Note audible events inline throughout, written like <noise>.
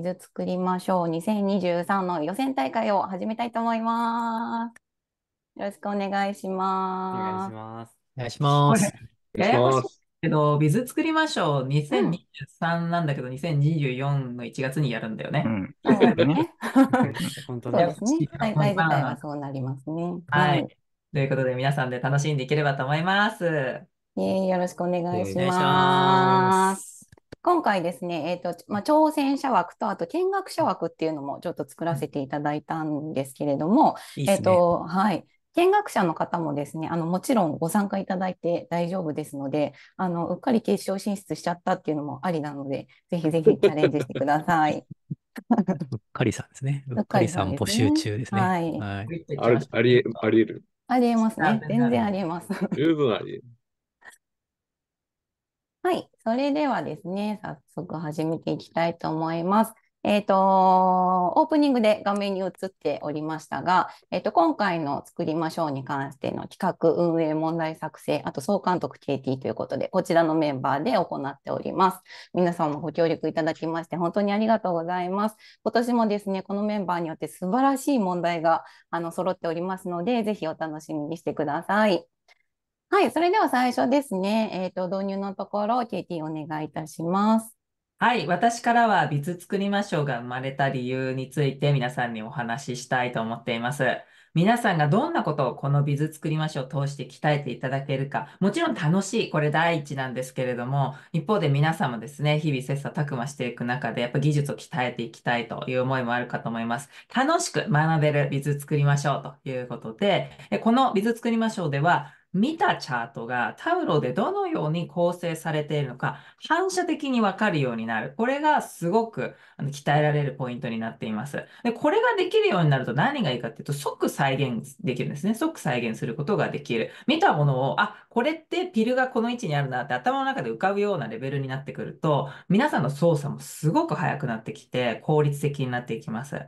傷作りましょう2023の予選大会を始めたいと思います。よろしくお願いします。お願いします。お願いします。けど、ビズ作りましょう。2023なんだけど、うん、2024の1月にやるんだよね。うん、ね <laughs> 本当だ。そうね。大体はそうなりますね。はい。ということで、皆さんで楽しんでいければと思います。えー、よろしくお願いします。今回ですね、えーとまあ、挑戦者枠とあと見学者枠っていうのもちょっと作らせていただいたんですけれども、いいね、えっ、ー、とはい、見学者の方もですね、あのもちろんご参加いただいて大丈夫ですので、あのうっかり決勝進出しちゃったっていうのもありなので、ぜひぜひチャレンジしてください。<laughs> うっかりさんですね。うっかりさん募集中ですね。はい。はい、ありあり得る。ありえますね。全然ありえます。十分あり得る。はい。それではですね、早速始めていきたいと思います。えっ、ー、と、オープニングで画面に映っておりましたが、えっ、ー、と、今回の作りましょうに関しての企画、運営、問題作成、あと総監督 KT ということで、こちらのメンバーで行っております。皆さんもご協力いただきまして、本当にありがとうございます。今年もですね、このメンバーによって素晴らしい問題が、あの、揃っておりますので、ぜひお楽しみにしてください。はい、それでは最初ですね、えっ、ー、と、導入のところ、KT お願いいたします。はい、私からは、ビズ作りましょうが生まれた理由について皆さんにお話ししたいと思っています。皆さんがどんなことをこのビズ作りましょうを通して鍛えていただけるか、もちろん楽しい、これ第一なんですけれども、一方で皆さんもですね、日々切磋琢磨していく中で、やっぱ技術を鍛えていきたいという思いもあるかと思います。楽しく学べるビズ作りましょうということで、このビズ作りましょうでは、見たチャートがタウロでどのように構成されているのか反射的にわかるようになる。これがすごくあの鍛えられるポイントになっています。で、これができるようになると何がいいかっていうと即再現できるんですね。即再現することができる。見たものを、あ、これってピルがこの位置にあるなって頭の中で浮かぶようなレベルになってくると皆さんの操作もすごく速くなってきて効率的になっていきます。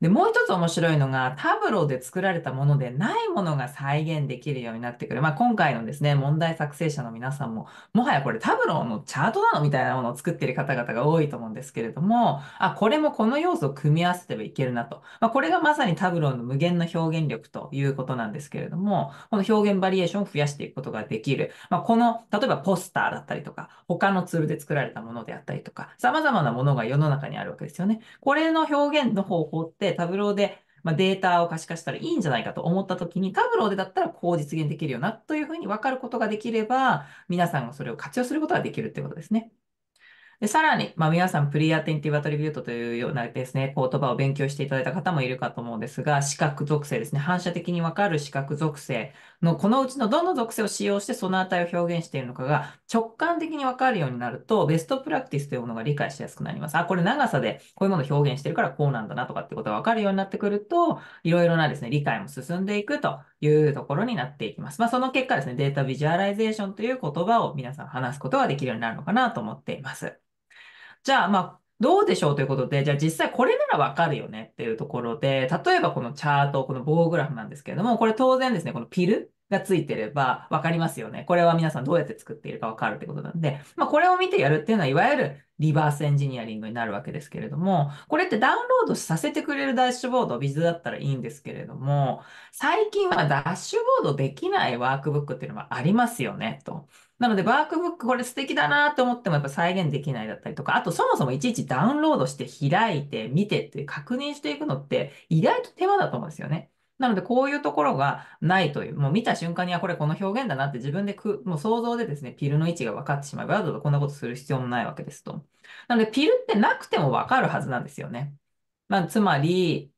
で、もう一つ面白いのが、タブローで作られたものでないものが再現できるようになってくる。まあ、今回のですね、問題作成者の皆さんも、もはやこれタブローのチャートなのみたいなものを作ってる方々が多いと思うんですけれども、あ、これもこの要素を組み合わせてはいけるなと。まあ、これがまさにタブローの無限の表現力ということなんですけれども、この表現バリエーションを増やしていくことができる。まあ、この、例えばポスターだったりとか、他のツールで作られたものであったりとか、様々なものが世の中にあるわけですよね。これの表現の方法って、、タブローで、まあ、データを可視化したらいいんじゃないかと思った時に、タブローでだったらこう実現できるよなというふうに分かることができれば、皆さんがそれを活用することができるってことですね。で、さらに、まあ、皆さん、プリアテンティブアトリビュートというようなですね、言葉を勉強していただいた方もいるかと思うんですが、視覚属性ですね、反射的にわかる視覚属性の、このうちのどの属性を使用してその値を表現しているのかが、直感的にわかるようになると、ベストプラクティスというものが理解しやすくなります。あ、これ長さでこういうものを表現してるからこうなんだなとかってことがわかるようになってくると、いろいろなですね、理解も進んでいくというところになっていきます。まあ、その結果ですね、データビジュアライゼーションという言葉を皆さん話すことができるようになるのかなと思っています。じゃあ、まあ、どうでしょうということで、じゃあ実際これならわかるよねっていうところで、例えばこのチャート、この棒グラフなんですけれども、これ当然ですね、このピルがついてれば分かりますよね。これは皆さんどうやって作っているかわかるってことなんで、まあこれを見てやるっていうのは、いわゆるリバースエンジニアリングになるわけですけれども、これってダウンロードさせてくれるダッシュボード、ビズだったらいいんですけれども、最近はダッシュボードできないワークブックっていうのもありますよね、と。なので、ワークブックこれ素敵だなと思ってもやっぱ再現できないだったりとか、あとそもそもいちいちダウンロードして開いて見てって確認していくのって意外と手間だと思うんですよね。なので、こういうところがないという、もう見た瞬間に、はこれこの表現だなって自分でく、もう想像でですね、ピルの位置が分かってしまえば、わざわざこんなことする必要もないわけですと。なので、ピルってなくても分かるはずなんですよね。まあ、つまり、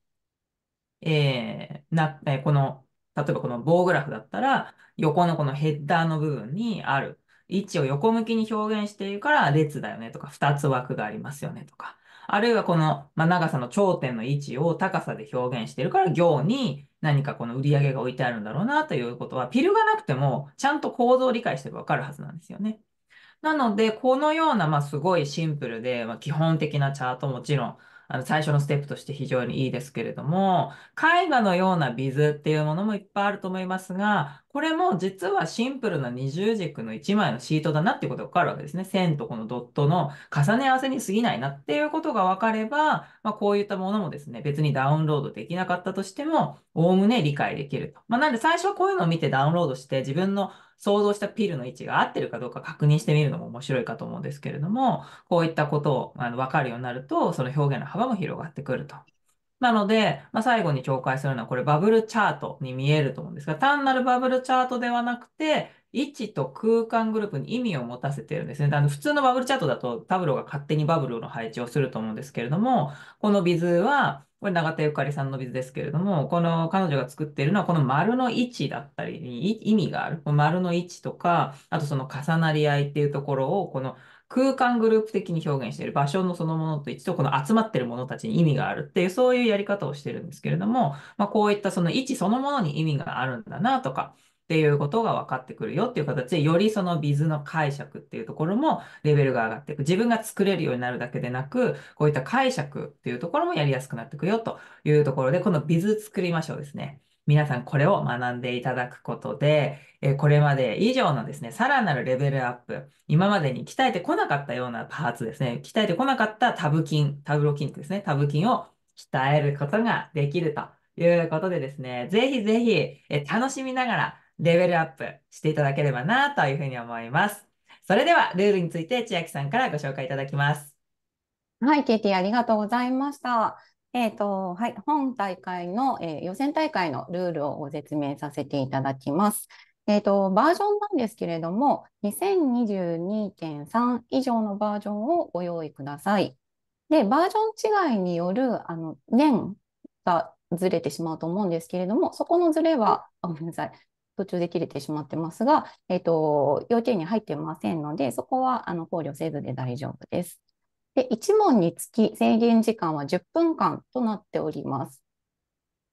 えー、な、えー、この、例えばこの棒グラフだったら、横のこのヘッダーの部分にある位置を横向きに表現しているから列だよねとか、2つ枠がありますよねとか、あるいはこの、まあ、長さの頂点の位置を高さで表現してるから行に何かこの売り上げが置いてあるんだろうなということは、ピルがなくてもちゃんと構造を理解してわかるはずなんですよね。なので、このような、まあ、すごいシンプルで、まあ、基本的なチャートもちろん、あの最初のステップとして非常にいいですけれども、絵画のようなビズっていうものもいっぱいあると思いますが、これも実はシンプルな二重軸の1枚のシートだなっていうことがわかるわけですね。線とこのドットの重ね合わせに過ぎないなっていうことがわかれば、まあ、こういったものもですね、別にダウンロードできなかったとしても、おおむね理解できると。まあ、なんで最初はこういうのを見てダウンロードして自分の想像したピルの位置が合ってるかどうか確認してみるのも面白いかと思うんですけれども、こういったことをあの分かるようになると、その表現の幅も広がってくると。なので、まあ、最後に紹介するのは、これバブルチャートに見えると思うんですが、単なるバブルチャートではなくて、位置と空間グループに意味を持たせてるんですね。あの普通のバブルチャートだとタブローが勝手にバブルの配置をすると思うんですけれども、このビズはこれ永田ゆかりさんのビズですけれども、この彼女が作っているのは、この丸の位置だったりに意味がある。丸の位置とか、あとその重なり合いっていうところを、この空間グループ的に表現している場所のそのものと一致とこの集まっているものたちに意味があるっていうそういうやり方をしてるんですけれども、まあ、こういったその位置そのものに意味があるんだなとかっていうことが分かってくるよっていう形で、よりそのビズの解釈っていうところもレベルが上がっていく。自分が作れるようになるだけでなく、こういった解釈っていうところもやりやすくなっていくよというところで、このビズ作りましょうですね。皆さんこれを学んでいただくことで、えこれまで以上のですね、さらなるレベルアップ、今までに鍛えてこなかったようなパーツですね、鍛えてこなかったタブ筋、タブロ筋ですね、タブ筋を鍛えることができるということでですね、ぜひぜひ、え楽しみながら、レベルアップしていただければなというふうに思います。それでは、ルールについて千秋さんからご紹介いただきます。はい、KT ありがとうございました。えーとはい、本大会の、えー、予選大会のルールをご説明させていただきます。えーと、とバージョンなんですけれども、2022.3以上のバージョンをご用意ください。で、バージョン違いによるあの年がずれてしまうと思うんですけれども、そこのずれは、ごめんなさい、途中で切れてしまってますが、えっと、要件に入ってませんので、そこはあの考慮せずで大丈夫です。で、1問につき制限時間は10分間となっております。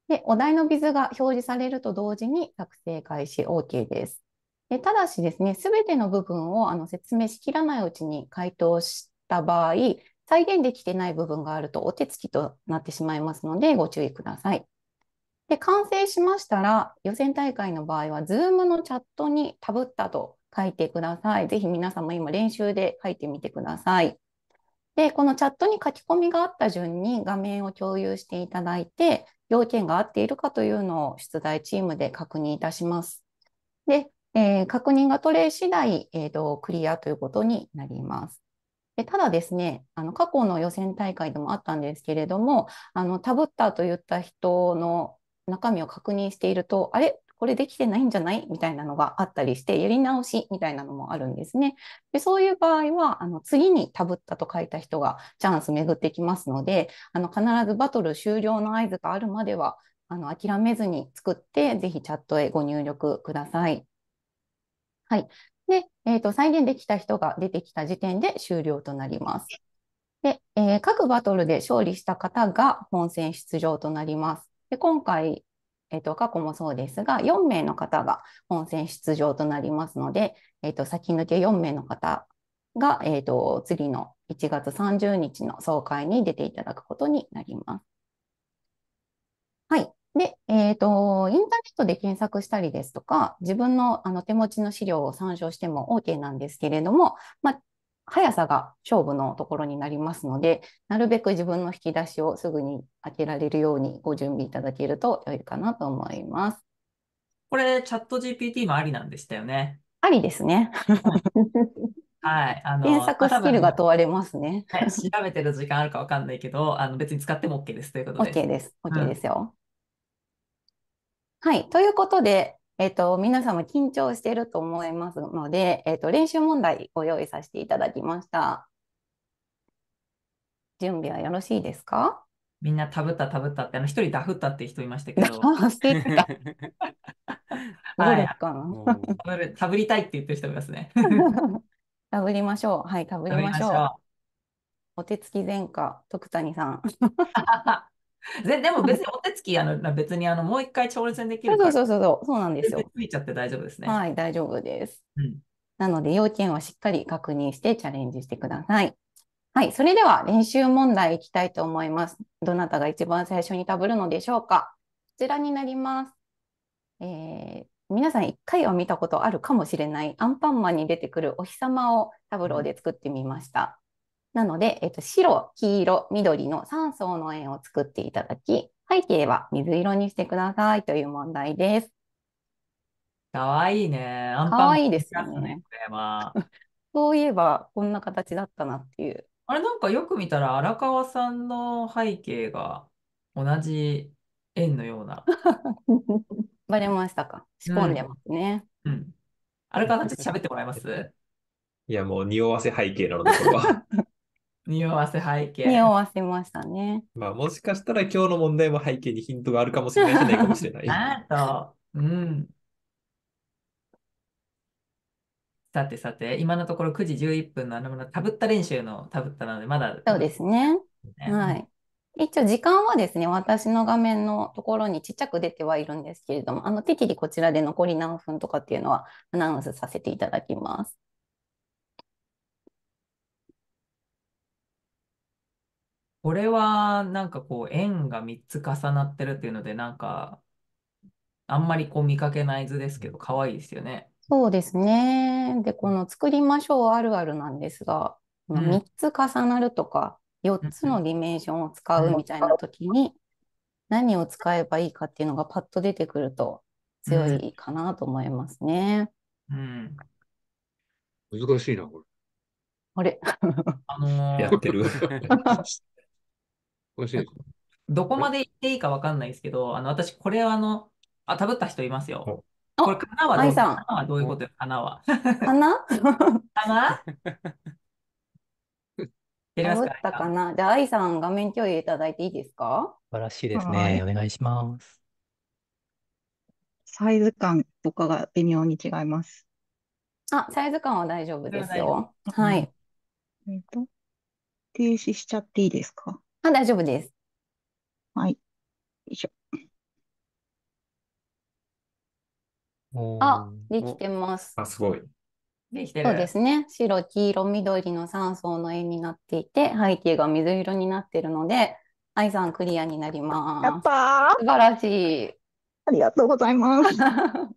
で、お題のビズが表示されると同時に作成開始 OK です。でただしですね、すべての部分をあの説明しきらないうちに回答した場合、再現できてない部分があるとお手つきとなってしまいますので、ご注意ください。で、完成しましたら、予選大会の場合は、Zoom のチャットにタブったと書いてください。ぜひ皆さんも今練習で書いてみてください。で、このチャットに書き込みがあった順に画面を共有していただいて、要件が合っているかというのを出題チームで確認いたします。で、えー、確認が取れ次第、えーと、クリアということになります。でただですねあの過去の予選大会でもあったんですけれどもあのタブったと言った人の中身を確認していると、あれこれできてないんじゃないみたいなのがあったりして、やり直しみたいなのもあるんですね。でそういう場合は、あの次にタブったと書いた人がチャンス巡ってきますので、あの必ずバトル終了の合図があるまでは、あの諦めずに作って、ぜひチャットへご入力ください。はい。で、えーと、再現できた人が出てきた時点で終了となります。で、えー、各バトルで勝利した方が本戦出場となります。で今回、えと、過去もそうですが、4名の方が本選出場となりますので、えと、先抜け4名の方が、えと、次の1月30日の総会に出ていただくことになります。はい。で、えっ、ー、と、インターネットで検索したりですとか、自分のあの手持ちの資料を参照しても OK なんですけれども、まあ、速さが勝負のところになりますので、なるべく自分の引き出しをすぐに開けられるようにご準備いただけると良いかなと思います。これ、チャット GPT もありなんでしたよね。ありですね。はい。あの、検索スキルが問われますね。はい、調べてる時間あるかわかんないけど、あの別に使っても OK ですということです。OK です。OK ですよ。うん、はい。ということで、えっと、皆様緊張していると思いますので、えっと、練習問題を用意させていただきました。準備はよろしいですかみんなたぶったたぶったって、あの、一人ダフったって人いましたけど。はい、たぶたぶりたいって言ってる人いますね。た <laughs> ぶりましょう。はい、たぶりましょう。お手つき前科、徳谷さん。<laughs> で <laughs> でも別にお手つきあの別にあのもう一回挑戦できるからそうそうそうそうそうなんですよ。ついちゃって大丈夫ですね。はい大丈夫です。なので要件はしっかり確認してチャレンジしてください。はい、それでは練習問題いきたいと思います。どなたが一番最初に食べるのでしょうか。こちらになります。えー、皆さん一回は見たことあるかもしれないアンパンマンに出てくるお日様をタブローで作ってみました。なので、えっと、白、黄色、緑の3層の円を作っていただき、背景は水色にしてくださいという問題です。かわいいね。アンかわいいですよね。これは。<laughs> そういえば、こんな形だったなっていう。あれ、なんかよく見たら、荒川さんの背景が同じ円のような。<laughs> バレましたか。仕込んでますね。うん。うん、荒川さん、ちょっと喋ってもらえますいや、もう匂わせ背景なので、これは。<laughs> 匂わせ背景。匂わせましたね。まあ、もしかしたら今日の問題も背景にヒントがあるかもしれないじゃないかもしれない。<laughs> あと、うん。さてさて、今のところ9時11分のあの、たぶった練習のたぶったなので、まだ。そうですね。ねはい。一応時間はですね、私の画面のところにちっちゃく出てはいるんですけれども、あの適宜こちらで残り何分とかっていうのはアナウンスさせていただきます。これはなんかこう円が3つ重なってるっていうのでなんかあんまりこう見かけない図ですけど可愛いですよね。そうですね。で、この作りましょうあるあるなんですが、うん、3つ重なるとか4つのディメンションを使うみたいな時に何を使えばいいかっていうのがパッと出てくると強いかなと思いますね。うん、難しいな、これ。あれ <laughs> あのやってる。<laughs> しい。どこまで行っていいかわかんないですけど、あの、私、これはあの、あ、たぶった人いますよ。あこれ、かなはどう、さんはどういうことよ、かなは。<laughs> <laughs> かなかな出まかったかなじゃあ、愛さん、画面共有いただいていいですか晴らしいですね。お願いします。サイズ感とかが微妙に違います。あ、サイズ感は大丈夫ですよ。ははい。えっと、停止しちゃっていいですかあ、大丈夫です。はい。よいしょ。あ、できてます。あ、すごい。できてそうですね。白、黄色、緑の3層の円になっていて、背景が水色になっているので、アイさんクリアになりやっます。たー。素晴らしい。ありがとうございます。<laughs>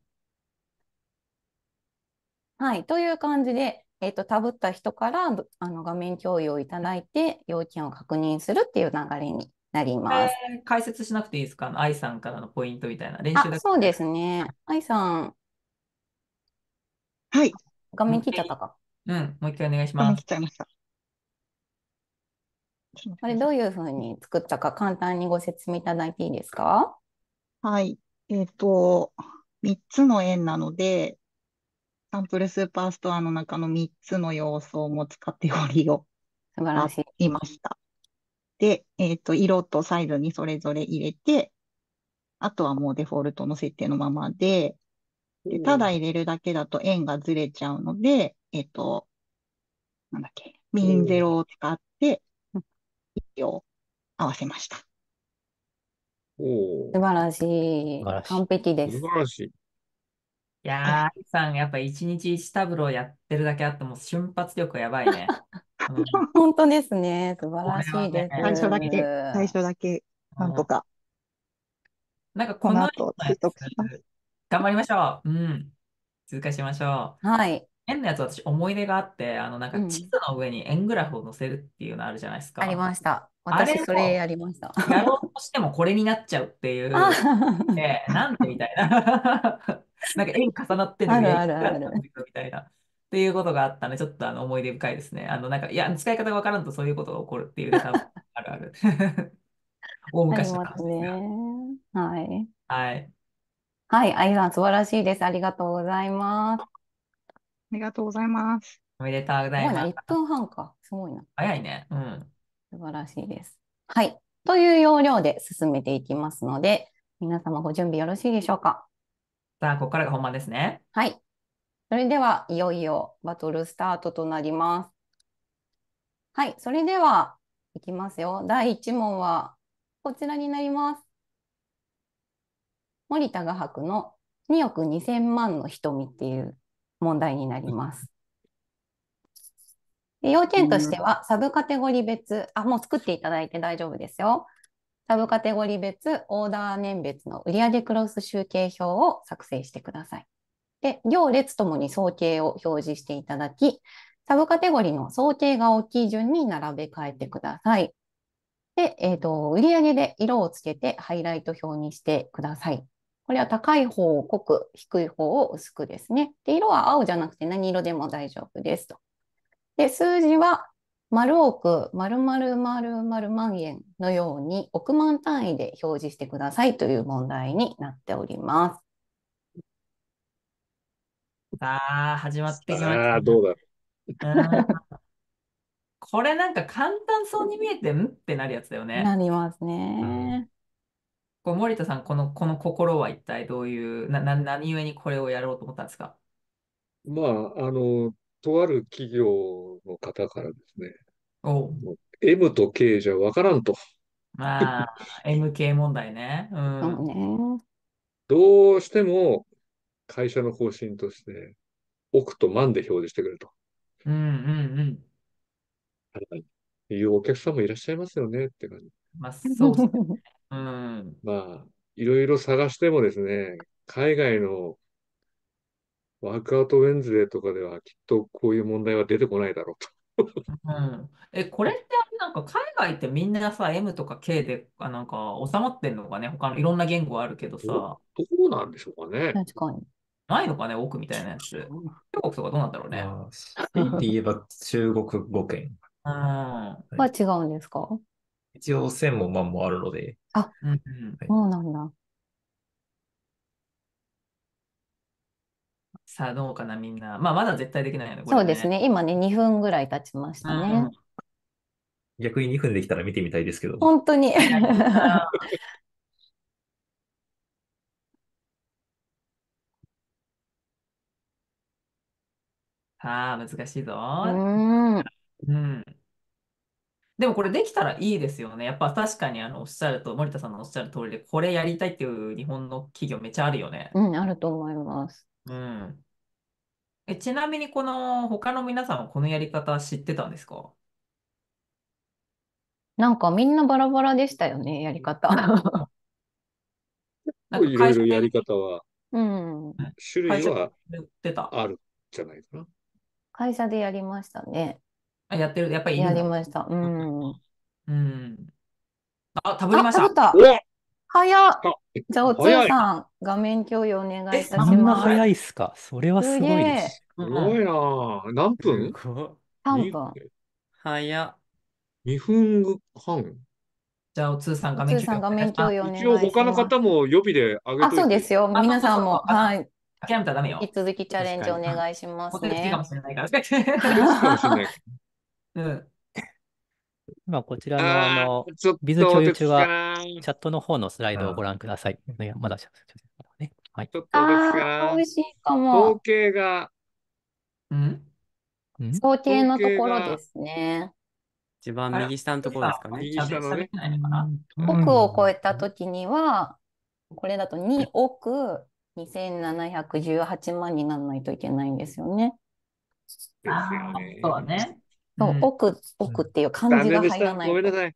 はい。という感じで、えっ、ー、と、たぶった人からあの画面共有をいただいて、要件を確認するっていう流れになります。えー、解説しなくていいですかあ ?i さんからのポイントみたいな練習だそうですね。i さん。はい。画面切っちゃったか。うん、もう一回お願いします。これどういうふうに作ったか簡単にご説明いただいていいですかはい。えっ、ー、と、3つの円なので、サンプルスーパーストアの中の3つの要素を持つカテゴリーを素晴らしい。いました。で、えっ、と、色とサイズにそれぞれ入れて、あとはもうデフォルトの設定のままで、でただ入れるだけだと円がずれちゃうので、えっ、と、なんだっけ、ミンゼロを使って、息を合わせました。おお。素晴らしい。素晴らしい完璧です。素晴らしい。いやー、<laughs> さん、やっぱ一日一タブローやってるだけあっても瞬発力やばいね。<laughs> 本当ですね。素晴らしいです。最初だけ、最初だけ、なんとか。なんかこの後、頑張りましょう。うん。通過しましょう。はい。変なやつ私思い出があって、あのなんか地図の上に円グラフを載せるっていうのあるじゃないですか。ありました。あれ私、それやりました。やろうとしてもこれになっちゃうっていう。あ <laughs> で、なんてみたいな。<laughs> なんか縁重なってんのに、あるあるあるみたいな。っていうことがあったので、ちょっとあの思い出深いですね。あの、なんか、いや、使い方がわからんとそういうことが起こるっていう、多あるある。<laughs> 大昔の話ですね。はい。はい。はい、あゆさん、素晴らしいです。ありがとうございます。ありがとうございます。おめでとうございごいな、ます。1分半か。すごいな。早いね。うん。素晴らしいです。はい。という要領で進めていきますので、皆様ご準備よろしいでしょうか。さあ、ここからが本番ですね。はい。それでは、いよいよバトルスタートとなります。はい。それでは、いきますよ。第1問は、こちらになります。森田画伯の2億2000万の瞳っていう問題になります。<laughs> 要件としては、サブカテゴリー別、あ、もう作っていただいて大丈夫ですよ。サブカテゴリー別、オーダー年別の売上クロス集計表を作成してください。で、行列ともに総計を表示していただき、サブカテゴリーの総計が大きい順に並べ替えてください。で、えっ、ー、と、売上で色をつけてハイライト表にしてください。これは高い方を濃く、低い方を薄くですね。で、色は青じゃなくて何色でも大丈夫ですと。で、数字は丸億、丸々丸々万円のように億万単位で表示してくださいという問題になっております。ああ、始まってきました。どうだ。これなんか簡単そうに見えてんってなるやつだよね。なりますね。こ森田さん、この、この心は一体どういう、な、な、何故にこれをやろうと思ったんですかまあ、あの、とある企業の方からですね、お M と K じゃ分からんと。まあ、MK 問題ね。うん。どうしても会社の方針として、億と万で表示してくれと。うんうんうん。いうお客さんもいらっしゃいますよねって感じ。まあ、そうですね。うん。まあ、いろいろ探してもですね、海外のワークアウトウェンズデーとかではきっとこういう問題は出てこないだろうと。うん、えこれってなんか海外ってみんなさ M とか K でなんか収まってんのかね他のいろんな言語あるけどさどうなんでしょうかね確かにないのかね奥みたいなやつ中国とかどうなんだろうねって言えば中国語圏うんは違うんですか一応専も万もあるのであ、うんうんはい、そうなんださあどうかなみんな。まあまだ絶対できないよね。そうですね。今ね、2分ぐらい経ちましたね。逆に2分できたら見てみたいですけど。本当に。さ <laughs> あ、難しいぞ。うん。うん。でもこれできたらいいですよね。やっぱ確かにあのおっしゃると、森田さんのおっしゃる通りで、これやりたいっていう日本の企業めちゃあるよね。うん、あると思います。うん。え、ちなみにこの他の皆さんはこのやり方知ってたんですかなんかみんなバラバラでしたよね、やり方。<laughs> なんかいろ会い社ろやり方は、うん。種類社ではってた。あるじゃないかな。会社でやりましたね。あ、やってる、やっぱりいやんりだ。ました。うん。うん。あ、たぶりあ、まし食べた。た。早っ。じゃあ、おつゆさん、画面共有お願いいたしあんなます。早いっすかそれはすごいです。すごいな何分ごい。3 ?2 分。早っ。分半じゃあ、お通さんお画つ面ゆ共さ有ん、お画願い面しま共す。有一応他の方も予備で上げてあ、そいうですよ。皆さんも、はい。諦めたらダメ引よ。き続きチャレンかジお願いしまモすテるかね。もしれないから。とか言ってうん。今こちらのあのビズ共有中はチャットの方のスライドをご覧ください。いやまだね。はい。ちょっとですが、美味しいかも。統計が、うん統計のところですね。一番右下のところですかね。右下のね。億を超えたときには、これだと2億2718万にならないといけないんですよね。ですよね。そうね。そう、奥、奥っていう感じが入らない。ごめんなさい。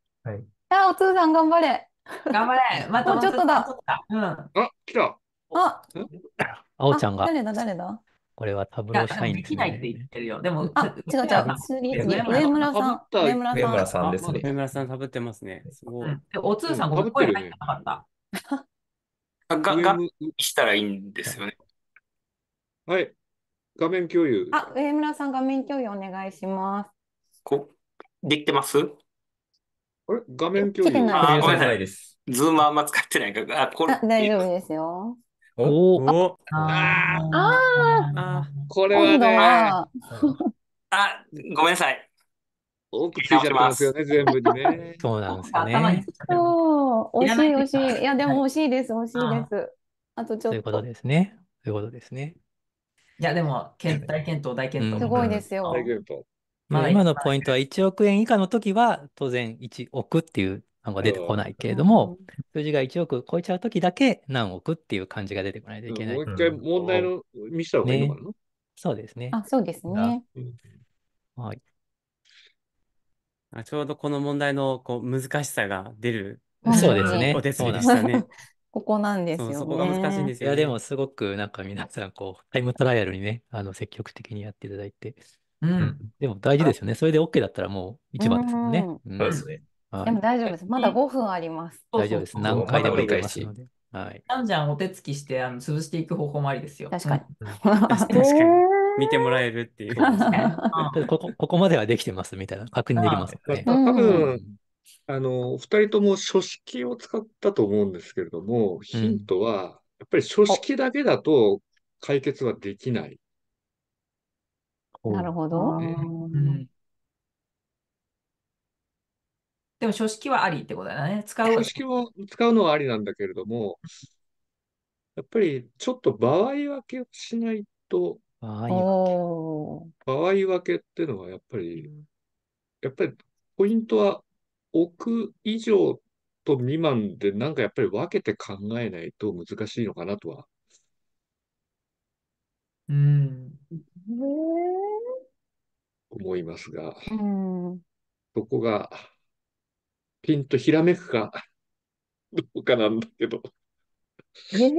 あ、おつうさん頑張れ。頑張れ。<laughs> またもうちょっとだ。うん。あ、来た。あ、あおちゃんが。誰だ、誰だ。これはタブロー社員できないって言ってるよ。でも、あ、違う違う。上村さん。上村さん。上村さんですね。上村さんかぶってますね。すごい。おつうさん、これ声入ってなかった。あ、が、が、したらいいんですよね。はい。画面共有。あ、上村さん、画面共有お願いします。こ、できてますあれ画面共有。ああ、ごめんなさい。です。ズームあんま使ってないから、あ、これ、大丈夫ですよ。おおああああこれはね、は、あ、ごめんなさい。くついちゃってますよね、全部にね。<laughs> そうなんですよねつ。いそう、惜しい、惜しい。いや、でも惜しいです、惜しいです。あとちょっとということですね。ということですね。いや、でも、大体検討、大検討。すごいですよ。大丈夫と。まあ、今のポイントは1億円以下の時は当然1億っていう単語が出てこないけれども、数字が1億超えちゃう時だけ何億っていう感じが出てこないといけない。もう一回問題の見せた方がいいのかな、ね、そうですね。あ、そうですね。はい。あちょうどこの問題のこう難しさが出る。そうですね。きしたね。ここなんですよ、ね、そこが難しいんですよ、ね、いや、でもすごくなんか皆さん、こう、タイムトライアルにね、あの積極的にやっていただいて、うん、でも大事ですよね。それで OK だったらもう一番ですもんね。そうですね。でも大丈夫です。まだ5分あります。大丈夫です。何回でもい解し。はい。じゃんじゃんお手つきしてあの潰していく方法もありですよ。確かに。確かに。見てもらえるっていう。ここここまではできてますみたいな確認できますね。多分あのお二人とも書式を使ったと思うんですけれども、ヒントはやっぱり書式だけだと解決はできないなるほど。でも書式はありってことだね。使う。書式も使うのはありなんだけれども、やっぱりちょっと場合分けをしないと、場合分けっていうのはやっぱり、やっぱりポイントは置く以上と未満でなんかやっぱり分けて考えないと難しいのかなとはうん。思いますが、うん。どこがピンとひらめくかどうかなんだけど。ええ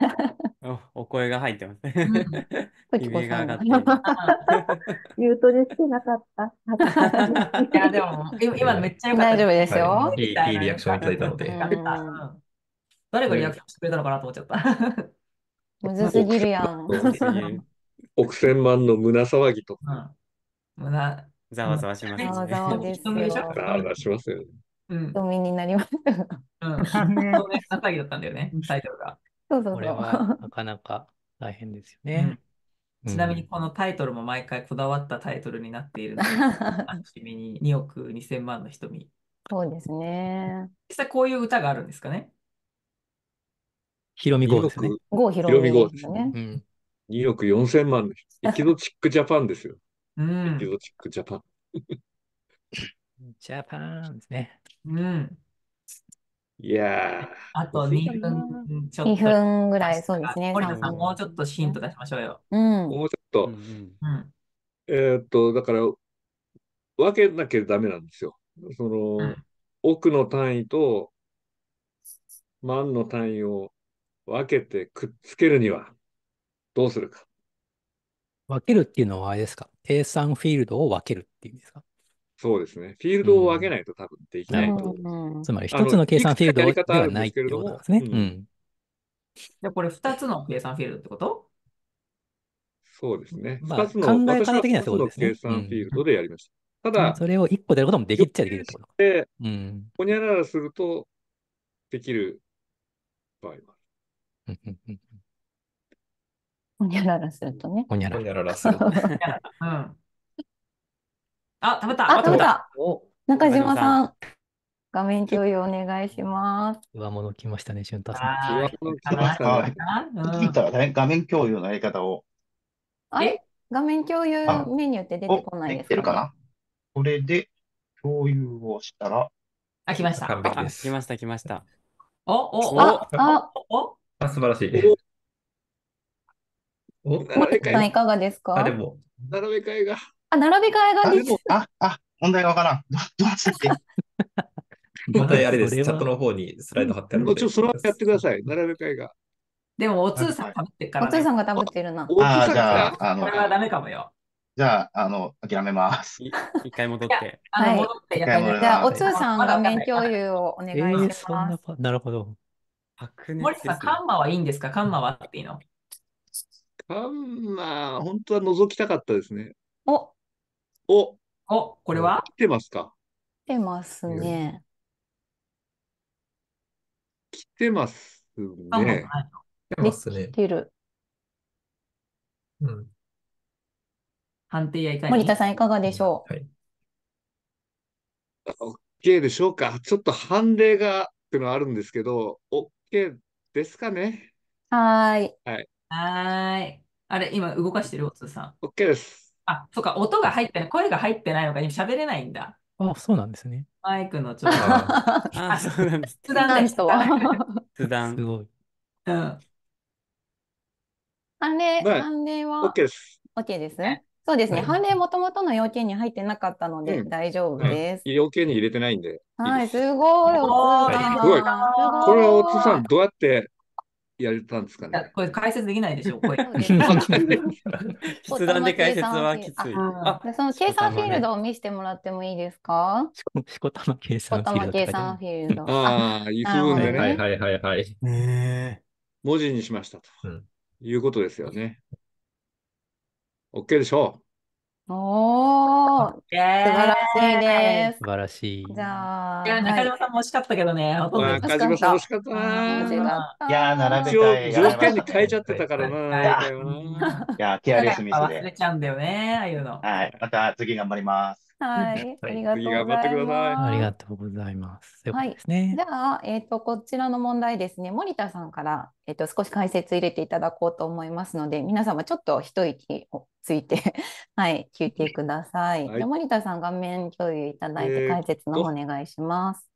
<laughs> お、お声が入ってますうん。ね。<laughs> 時が上がって言 <laughs> うとュしてなかった。いや、でも、今今のめっちゃ良かっ大た丈夫ですい。よ。いい、いいいリアクションいただいたので。うん誰がリアクションしてくれたのかなと思っちゃった。むずすぎるやん。億千万の胸騒ぎとか。うん、胸、ざわざわしますね。ざわざわですよ。ざわざわしますよね。うん。ドミになります。うん。胸騒ぎだったんだよね、タイトルが。そうそうそう。これはなかなか大変ですよね。ちなみにこのタイトルも毎回こだわったタイトルになっているので、<laughs> 君に2億2000万の瞳。そうですね。実際こういう歌があるんですかねヒロミ号ですね。号ヒロミ号ですね。2億4 0 0 0万の人。エキゾチックジャパンですよ。うん、エキゾチックジャパン。ジャパンですね。うん。いやー。あと2分ちょっと。2分ぐらい、そうですね。森田さん、もうちょっとヒント出しましょうよ。うん、もうちょっと。うん、えー、っと、だから、分けなきゃダメなんですよ。その、うん、億の単位と万の単位を分けてくっつけるにはどうするか。分けるっていうのはあれですか計算フィールドを分けるっていうんですかそうですね。フィールドを分けないと多分できないと。うん、つまり一つの計算フィールドではないってことですね。うん、じゃこれ2つの計算フィールドってことそうですね。まあ、考え方的にはそうですね。計算フィールドでやりました。うん、ただ、それを1個でやることもできっちゃできるってこと。で、うん、ほにゃららするとできる場合もある。ほにゃららするとね。ほにゃらら。する。<laughs> うん。あ、食べた。あ、食べた。中島さん、画面共有お願いします。上物来ましたね、俊太さん。上物い来ましたね聞いたらね、画面共有のやり方を。あれ画面共有メニューって出てこないです出てるかなこれで共有をしたら、あ、来ました。完璧です来。ました、来ました。お、お、お、あ、あ、お、あ、素晴らしい。お、並べさ替んえいかがですかあ、でも、並べ替えが。あ、並び替えがあ、でです。も、あ、あ、問題がわからん。ど、どうしたっけまたあれです。チれはャットの方にスライド貼ってあるのうで。ちょっとそれはやってください。並べ替えが。でも、お通さんぶってるかおら父ね。さんが食ってるな。大あきー、さじゃが。あ、あこれはダメかもよ。じゃあ、あの、諦めます。一回戻って。あの、はい戻ってやっぱりねじゃあ、おつ通さんが面共有をお願いしえー、そんまなす。パ、なるほど。白熱森です、さん、カンマはいいんですかカンマはっていいのカンマ、本当は覗きたかったですね。お、お、お、これは来てますか来てますね。来てますね。いの来てますね。てる。うん。判定やいか森田さん、いかがでしょう、はい。OK でしょうかちょっと判例がっていうのはあるんですけど、OK けですかね。はーい。はい。はーい。あれ、今動かしてる、おつさん。OK です。あ、そうか、音が入ってない、声が入ってないのか、今喋れないんだ。あ、そうなんですね。マイクのちょっと。あ <laughs> そうなんです。普段だ人は。普すごい。<laughs> うん。判例、判例は OK です。OK ですね。そうですね。判例もともとの要件に入ってなかったので大丈夫です。要件に入れてないんで。はい、すごい。おーすごいこれはお津さん、どうやってやれたんですかね。これ解説できないでしょ、これ。う筆談 <laughs> で解説はきつい。あ、でその計算フィールドを見せてもらってもいいですかしこ、しこたま計算たま計算フールド。あ、ああいうふうでね、はいはいはいはい。ね文字にしましたとうんいうことですよね。ケーでしょおー、素晴らしいで素晴らしい。じゃあ、中島さんも惜しかったけどね、中島さん惜しかったな。いや並べ応替条件に変えちゃってたからな。いやケアレスミス忘れちゃうんだよね、ああいうの。はい。また次頑張ります。はい。ありがとうございます。ありがとうございます。はい。ね、じゃあ、えっ、ー、と、こちらの問題ですね。森田さんから、えっ、ー、と、少し解説入れていただこうと思いますので、皆様ちょっと一息をついて <laughs> はい、聞いてください。はい、森田さん、画面共有いただいて解説のお願いします。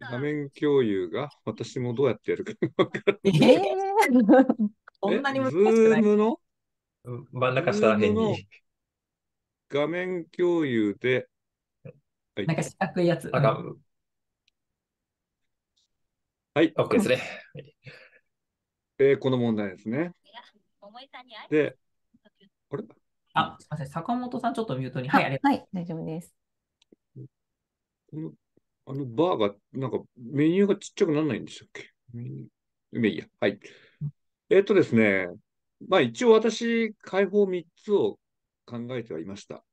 画面共有が私もどうやってやるか分からない。えー、<laughs> こんなに難しくない。ズームの真ん中下辺に。画面共有で、はい、なんか四角いやつ。うん。はい、OK ですね。えー、この問題ですね。で、あれあ、すみません。坂本さん、ちょっとミュートに。はい、はい、大丈夫です。このあのバーが、なんかメニューがちっちゃくならないんでしたっけメニューいいや。はい。えっ、ー、とですね、まあ一応私、解放3つを考えてはいました。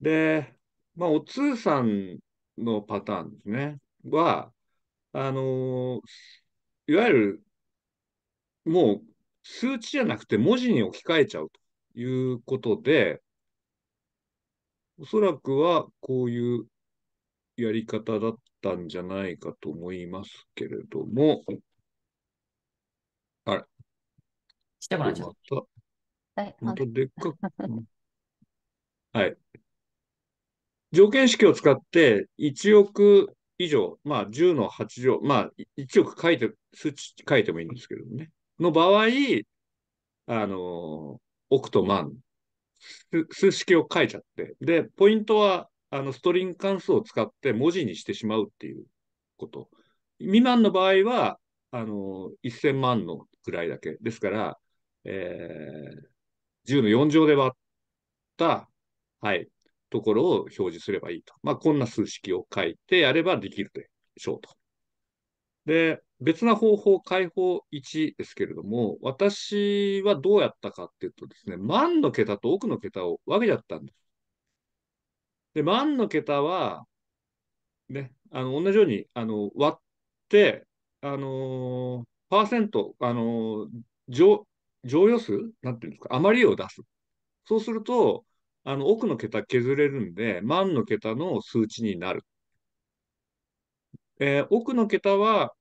で、まあ、お通さんのパターンですね、は、あのいわゆる、もう数値じゃなくて文字に置き換えちゃうということで、おそらくはこういうやり方だったんじゃないかと思いますけれども、あれ。下からなっちゃった。はいでっかく。<laughs> はい。条件式を使って1億以上、まあ10の8乗、まあ1億書いて、数値書いてもいいんですけどね。の場合、あの、億と万、数式を書いちゃって。で、ポイントは、あの、ストリング関数を使って文字にしてしまうっていうこと。未満の場合は、あの、1000万のくらいだけ。ですから、えー、10の4乗で割った、はい、ところを表示すればいいと。まあ、こんな数式を書いてやればできるでしょうと。で、別な方法、解放1ですけれども、私はどうやったかっていうとですね、万の桁と奥の桁を分けちゃったんです。で、万の桁は、ね、あの同じようにあの割って、あのー、パーセント、あのー、乗乗用数なんていうんですか、余りを出す。そうすると、あの奥の桁削れるんで、万の桁の数値になる。えー、奥の桁は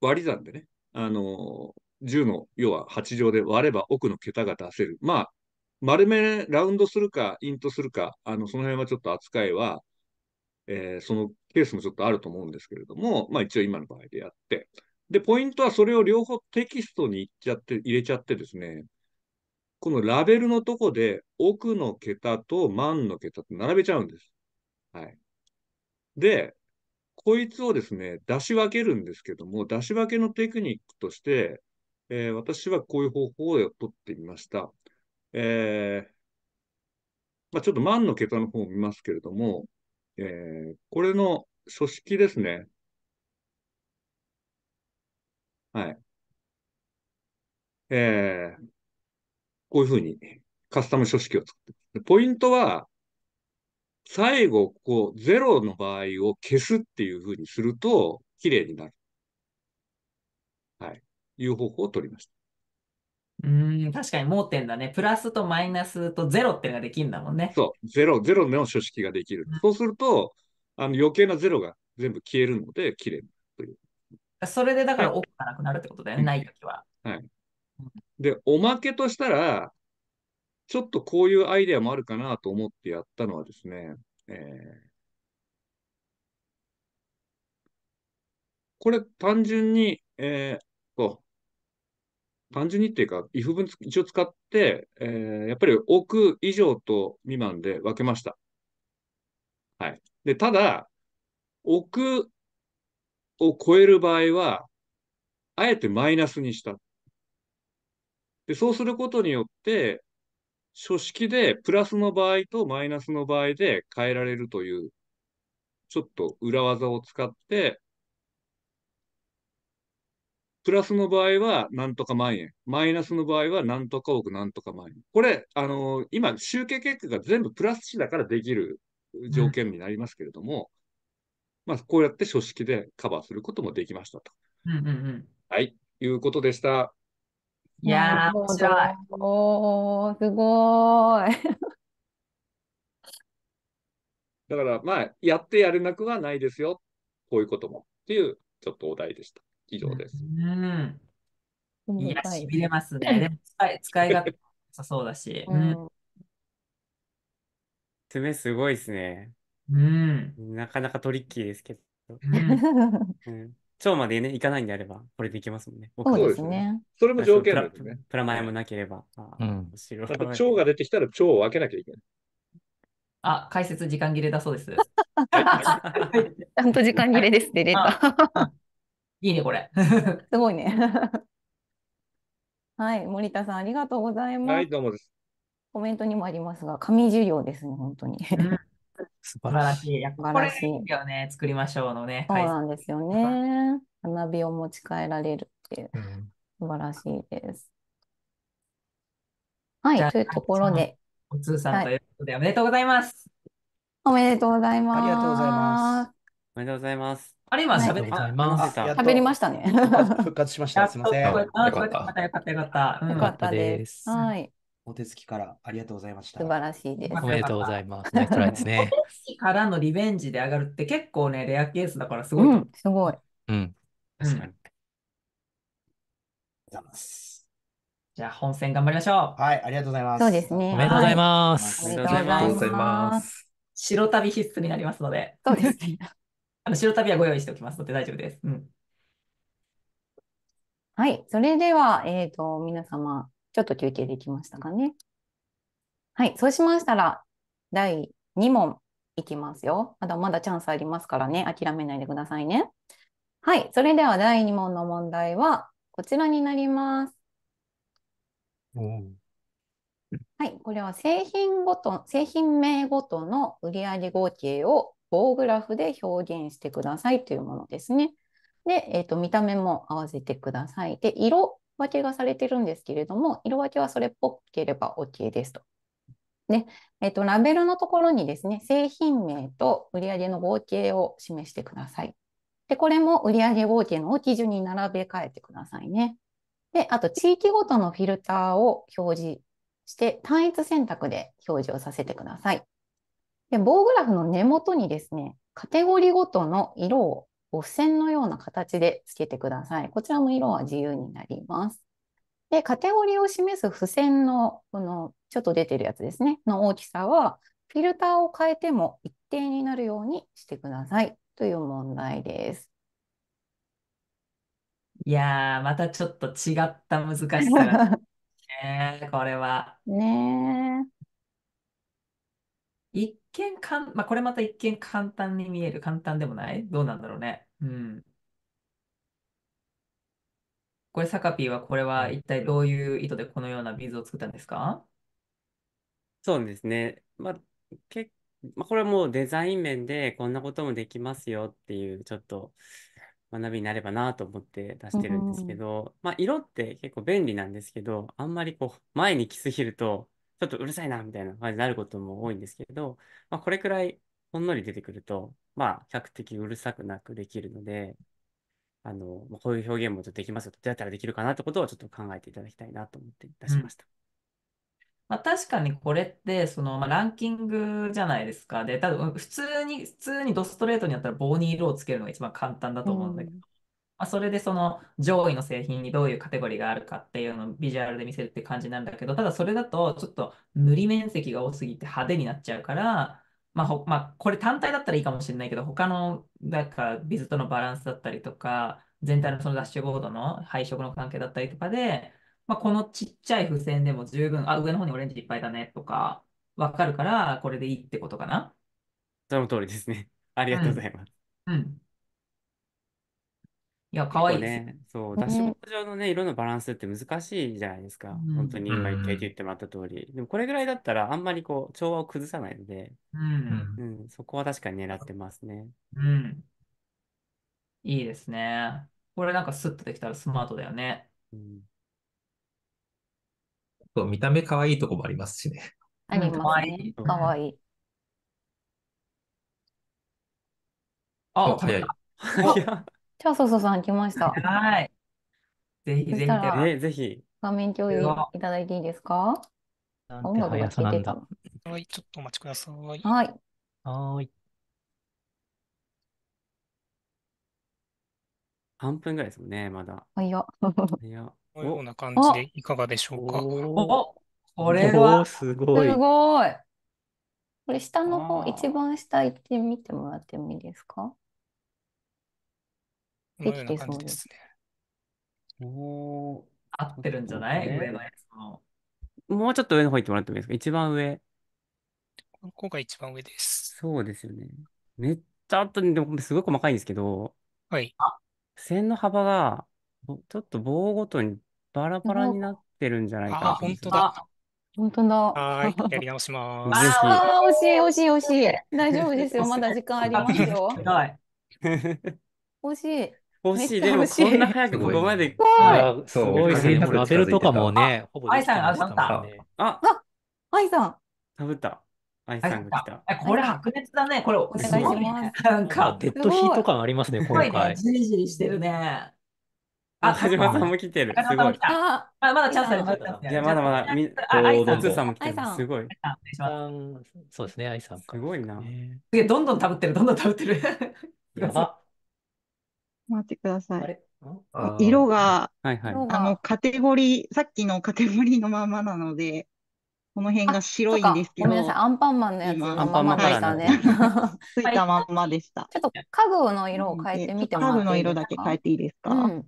割り算でね、あの10の、要は8乗で割れば奥の桁が出せる。まあ、丸め、ラウンドするか、イントするか、あのその辺はちょっと扱いは、えー、そのケースもちょっとあると思うんですけれども、まあ一応今の場合でやって。で、ポイントはそれを両方テキストにいっちゃって、入れちゃってですね、このラベルのとこで奥の桁と万の桁って並べちゃうんです。はい。で、こいつをですね、出し分けるんですけども、出し分けのテクニックとして、えー、私はこういう方法をとってみました。えー、まあ、ちょっと万の桁の方を見ますけれども、えー、これの書式ですね。はい。えー、こういうふうにカスタム書式を作ってポイントは、最後、こう、ゼロの場合を消すっていうふうにすると、綺麗になる。はい。いう方法を取りました。うん、確かに盲点だね。プラスとマイナスとゼロってのができるんだもんね。そう、ゼロ、ゼロの書式ができる。そうすると、あの余計なゼロが全部消えるので、綺麗に。それでだから多くがなくなるってことだよね、ないときは。はい。で、おまけとしたら、ちょっとこういうアイデアもあるかなと思ってやったのはですね、えー、これ単純に、えー、こう、単純にっていうか、if 分一応使って、えー、やっぱり億以上と未満で分けました。はい。で、ただ、億を超える場合は、あえてマイナスにした。でそうすることによって、書式でプラスの場合とマイナスの場合で変えられるという、ちょっと裏技を使って、プラスの場合は何とか万円、マイナスの場合は何とか億、何とか万円。これ、あのー、今、集計結果が全部プラス値だからできる条件になりますけれども、まあ、こうやって書式でカバーすることもできましたと。うんうんうん、はい、いうことでした。いやー、面白い。おー、すごい。<laughs> だから、まあ、やってやれなくはないですよ。こういうことも。っていう、ちょっとお題でした。以上です。うんうん、いや、しびれますね。<laughs> でも使い、使い勝手もさそうだし。うん、爪すごいですね。うん。なかなかトリッキーですけど。うん。うん。腸までね、行かないんであれば、これでいけますもんね。そうですね。それも条件なんですね。プラマイもなければ。あうん。腸が出てきたら腸を開けなきゃいけない。あ、解説時間切れだそうです。ちゃんと時間切れですね、出た。いいね、これ。<laughs> すごいね。はい、森田さん、ありがとうございます。はい、どうもです。コメントにもありますが、紙授業ですね、本当に。素晴らしい。いや、これいよね。作りましょうのね。そうなんですよね。花火を持ち帰られるっていう。素晴らしいです。はい、というところで。お通さんということで、おめでとうございます。おめでとうございます。ありがとうございます。おめでとうございます。あれ今喋りました。喋りましたね。復活しました。すみません。よかった。よかった。よかったです。はい。お手つきからありがとうございました。素晴らしいです。おめでとうございます。ね、辛いですね。お手つきからのリベンジで上がるって結構ね、レアケースだからすごい。うん、すごい。うん。確かに。ございます。じゃあ本戦頑張りましょう。はい、ありがとうございます。そうですね。おめでとうございます。はい、おめでとうございます。白旅必須になりますので。そうですね。<laughs> あの白旅はご用意しておきますので大丈夫です。うん、はい、それでは、えっ、ー、と、皆様、ちょっと休憩できましたかね。はい、そうしましたら、第2問いきますよ。まだまだチャンスありますからね、諦めないでくださいね。はい、それでは第2問の問題はこちらになります。うん、はい、これは製品ごと、製品名ごとの売上合計を棒グラフで表現してくださいというものですね。で、えーと、見た目も合わせてください。で、色分けがされてるんですけれども、色分けはそれっぽければ OK ですと。で、えっと、ラベルのところにですね、製品名と売上の合計を示してください。で、これも売上合計の基準に並べ替えてくださいね。で、あと地域ごとのフィルターを表示して、単一選択で表示をさせてください。で、棒グラフの根元にですね、カテゴリごとの色を五線のような形でつけてください。こちらも色は自由になります。で、カテゴリーを示す付箋の、この、ちょっと出てるやつですね、の大きさは、フィルターを変えても一定になるようにしてくださいという問題です。いやー、またちょっと違った難しさが、<laughs> ね、これは。ねー。一見かん、まあ、これまた一見簡単に見える。簡単でもないどうなんだろうね。うん。これ、サカピーは、これは一体どういう意図でこのようなビーズを作ったんですかそうですね。まあ、け、まあ、これはもうデザイン面でこんなこともできますよっていう、ちょっと学びになればなと思って出してるんですけど、まあ、色って結構便利なんですけど、あんまりこう、前に来すぎると、ちょっとうるさいな、みたいな感じになることも多いんですけど、まあ、これくらいほんのり出てくると、まあ、比較的うるさくなくできるので、あの、まあ、こういう表現もちょっとできますよ。どうやったらできるかなってことをちょっと考えていただきたいなと思って出しました。うんまあ、確かにこれって、その、まあ、ランキングじゃないですか。で、多分普通に、普通にドストレートにあったら棒に色をつけるのが一番簡単だと思うんだけど、まあ、それでその上位の製品にどういうカテゴリーがあるかっていうのをビジュアルで見せるって感じなんだけど、ただそれだとちょっと塗り面積が多すぎて派手になっちゃうから、まあ、まあ、これ単体だったらいいかもしれないけど、他のなんかビズとのバランスだったりとか、全体のそのダッシュボードの配色の関係だったりとかで、まあ、このちっちゃい付箋でも十分、あ、上の方にオレンジいっぱいだねとか、わかるから、これでいいってことかな。その通りですね。ありがとうございます。うんや、わいいです。ね、そう、出し物上のね、色のバランスって難しいじゃないですか。うん本当に今一回言ってもらった通り。でもこれぐらいだったらあんまりこう、調和を崩さないので、うん。うん、そこは確かに狙ってますね。うん。いいですね。これなんかスッとできたらスマートだよね。うん、見た目かわいいとこもありますしね。ありまいかわいい。あ、早い。いやじゃ超ソソさん来ました。<laughs> はい。ぜひぜひぜひ。画面共有いただいていいですかなん音て楽が速さなてんだ。はい、ちょっとお待ちください。はい。はい。半分ぐらいですもんね、まだ。はいよ。いや、このような感じでいかがでしょうか。おおこれはおすごい。すごい。これ下の方、一番下行ってみてもらってもいいですかできてそうです。ね、お合ってるんじゃない、ね、上のやつも。もうちょっと上の方行ってもらってもいいですか一番上。ここが一番上です。そうですよね。めっちゃあと、ですごい細かいんですけど、はい。線の幅が、ちょっと棒ごとにバラバラになってるんじゃないかな。あ、本当だ。本当だ。はい、やり直します。ああ、惜しい、惜しい、惜しい。大丈夫ですよ。<laughs> まだ時間ありますよ。はい。惜しい。欲しい。でも、こんな早くここまで。すごいですね。ラベルとかもね、ほぼ、ね。愛さん、あ、った。あ、アイさん。かぶった。イさんが来た。これ白熱だね。これお願いします。なんか、デッドヒート感ありますね、今回。じりじりしてるね。あ、田島さんも来てる。すごい。あ、まだチャンスありますいや、まだまだ、み、おつさんも来てる。すごい。そうですね、アイさんすごいな。どんどん食べてる、どんどん食べてる。やば。待ってください。色が、はいはい。あの、カテゴリー、さっきのカテゴリーのままなので、この辺が白いんですけごめんなさい、ど、アンパンマンのやつアのンパまンマまンカでしたんでね。ついたまんまでした。ちょっと家具の色を変えてみても家ら具ってのいい色ですだけ変えていいですうかん。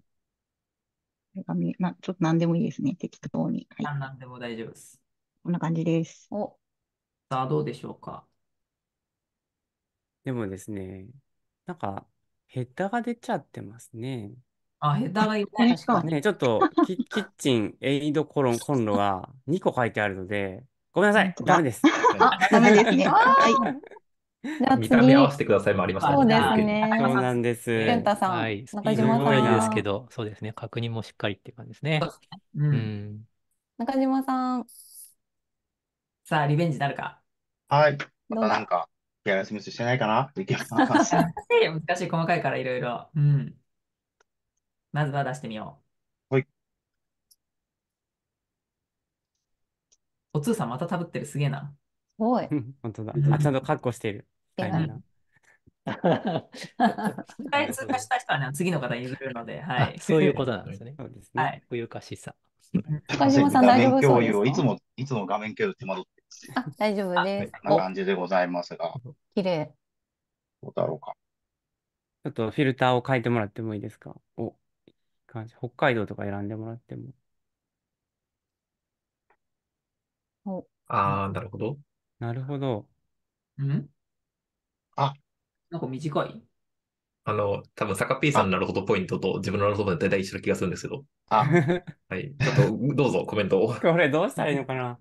ちょっと何でもいいですね。適当に。はい。何なんでも大丈夫です。こんな感じです。お、さあ、どうでしょうか。でもですね、なんか、ヘッダーが出ちゃってますね。あ、ヘッダーがいぱい。かね、ちょっとキ、キッチン、エイドコロン、コンロが2個書いてあるので、ごめんなさい、ダメです。あ、ダメですね。<laughs> はい。見た目合わせてくださいもありましたそうですね。そうなんです。ん、はい、中島さん。ですけど、そうですね。確認もしっかりっていう感じですね。中島さん。さあ、リベンジなるか。はい。またなんか、ケアレスミスしてないかなできます。難しい、細かいからいろいろ。うん。まずは出してみよう。はい。おつうさんまたたぶってる、すげえな。すい。本当だ。あ、ちゃんと格好している。はい。一 <laughs> 回通過した人はね、次の方譲るので、はい。そういうことなんですね。はい。ですね。奥ゆかしさ。中島さん大丈夫ですかいつも、いつも画面共有手間取って。あ、大丈夫です。こんな感じでございますが、綺麗。どうだろうか。ちょっとフィルターを変えてもらってもいいですかお、感じ。北海道とか選んでもらっても。お、あー、なるほど。なるほど。んなんか短いあの、多分、サカピーさんのなるほどポイントと自分のなるほどポイント大体一緒な気がするんですけど。<laughs> あ、はい。ちょっと、どうぞ、コメントを。これどうしたらいいのかな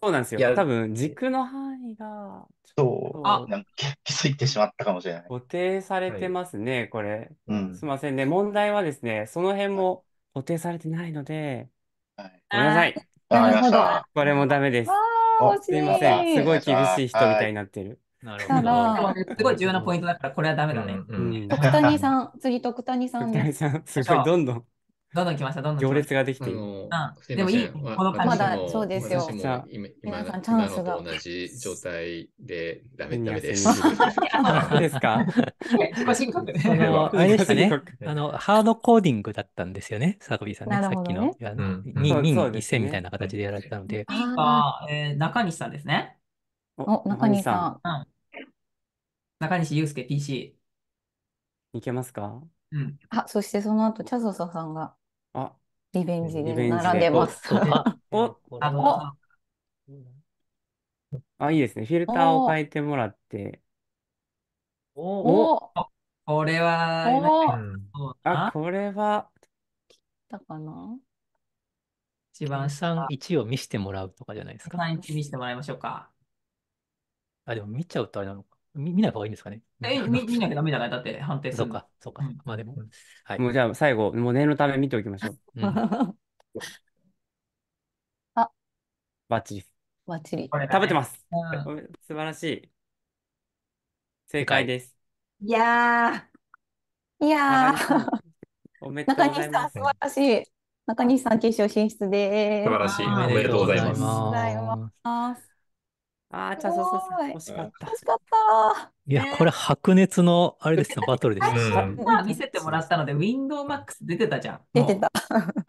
そうなんですよ。多分軸の範囲がちそう、ょっとなんか気づいてしまったかもしれない。固定されてますね、これ。うすみませんね。問題はですね、その辺も固定されてないので、はい。ごめんなさい。わなかりるましほど。た。これもダメです。あ、あ、すみません。すごい厳しい人みたいになってる。なるだほど。すごい重要なポイントだから、これはダメだね。う徳谷さん、次、徳谷さん。徳谷さん、すごい、どんどん。どんどん来ました、どんどん行列ができていでもいい、この感じまだそうですよ。今皆さんチャンスが。同じ状態でダメです。<laughs> ですか。あのハードコーディングだったんですよね、サコビさんね、さっきの二千みたいな形でやられたので。あ、中西さんですね。お、中西さん。中西祐介 PC。いけますか。うん、あ、そしてその後、チャズソさんが。あ、リベンジで並んでます。と、あ、お、あ、いいですね。フィルターをお変えてもらって。お、お、これは、あ、これは、だかな一番下、3 1を見せてもらうとかじゃないですか。3、1見せてもらいましょうか。あ、でも見ちゃうとあれなのか。見見ない方がいいんですかね。え、見見なきゃダメじゃないだって判定する。そうか、そうか。うんまあでも、はい。もうじゃあ最後、もう念のため見ておきましょう。うんバッチリです。バッチリ。食べてます。うん素晴らしい。正解です。いやいやー、おめでと中うござ西さん、素晴らしい。中西さん、決勝進出で素晴らしい。おめでとうございます。ありがとうございます。ああ、チャソサさん、惜しかった。惜しかった。いや、これ白熱の、あれですよ、<laughs> バトルです。まあ、見せてもらったので、ウィンドウマックス出てたじゃん。出てた。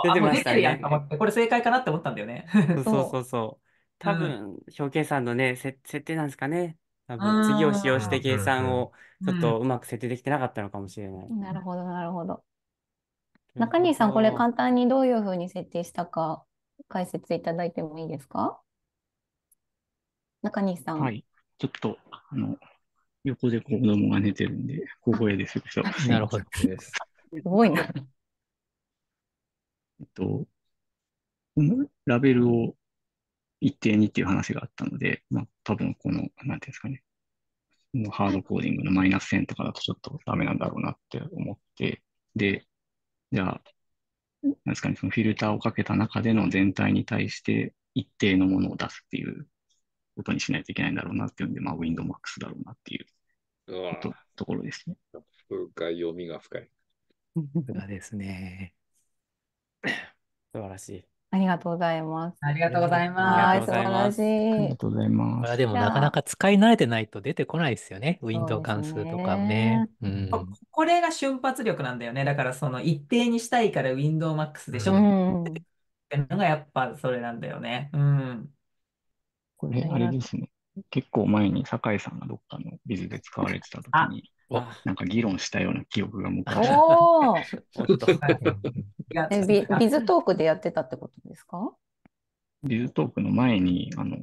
出てましたね。これ正解かなって思ったんだよね。そうそうそう。多分、表計算のね、設定なんですかね。多分、次を使用して計算を、ちょっとうまく設定できてなかったのかもしれない。なるほど、なるほど。中西さん、これ簡単にどういうふうに設定したか、解説いただいてもいいですか中西さん。はい、ちょっと、あの、横で子供が寝てるんで、小声です <laughs> なるほどす。ごいな。えっと、このラベルを一定にっていう話があったので、まあ、多分この、なんていうんですかね、もうハードコーディングのマイナス1000とかだとちょっとダメなんだろうなって思って、で、じゃあ、なんですかね、そのフィルターをかけた中での全体に対して一定のものを出すっていうことにしないといけないんだろうなっていうんで、まあ、ウィンドマックスだろうなっていうとところですね。深い、読みが深い。深ですね。<laughs> 素晴らしい。ありがとうございます。ありがとうございます。素晴らしい。ありがとうございます。でもなかなか使い慣れてないと出てこないですよね。ウィンドウ関数とかね、うん、これが瞬発力なんだよね。だからその一定にしたいからウィンドウマックスでしょ、うん、ってのがやっぱそれなんだよね。うん。これ、あれですね。結構前に酒井さんがどっかのビズで使われてた時に、なんか議論したような記憶が昔おえビビズトークでやってたってことですかビズトークの前に、あの、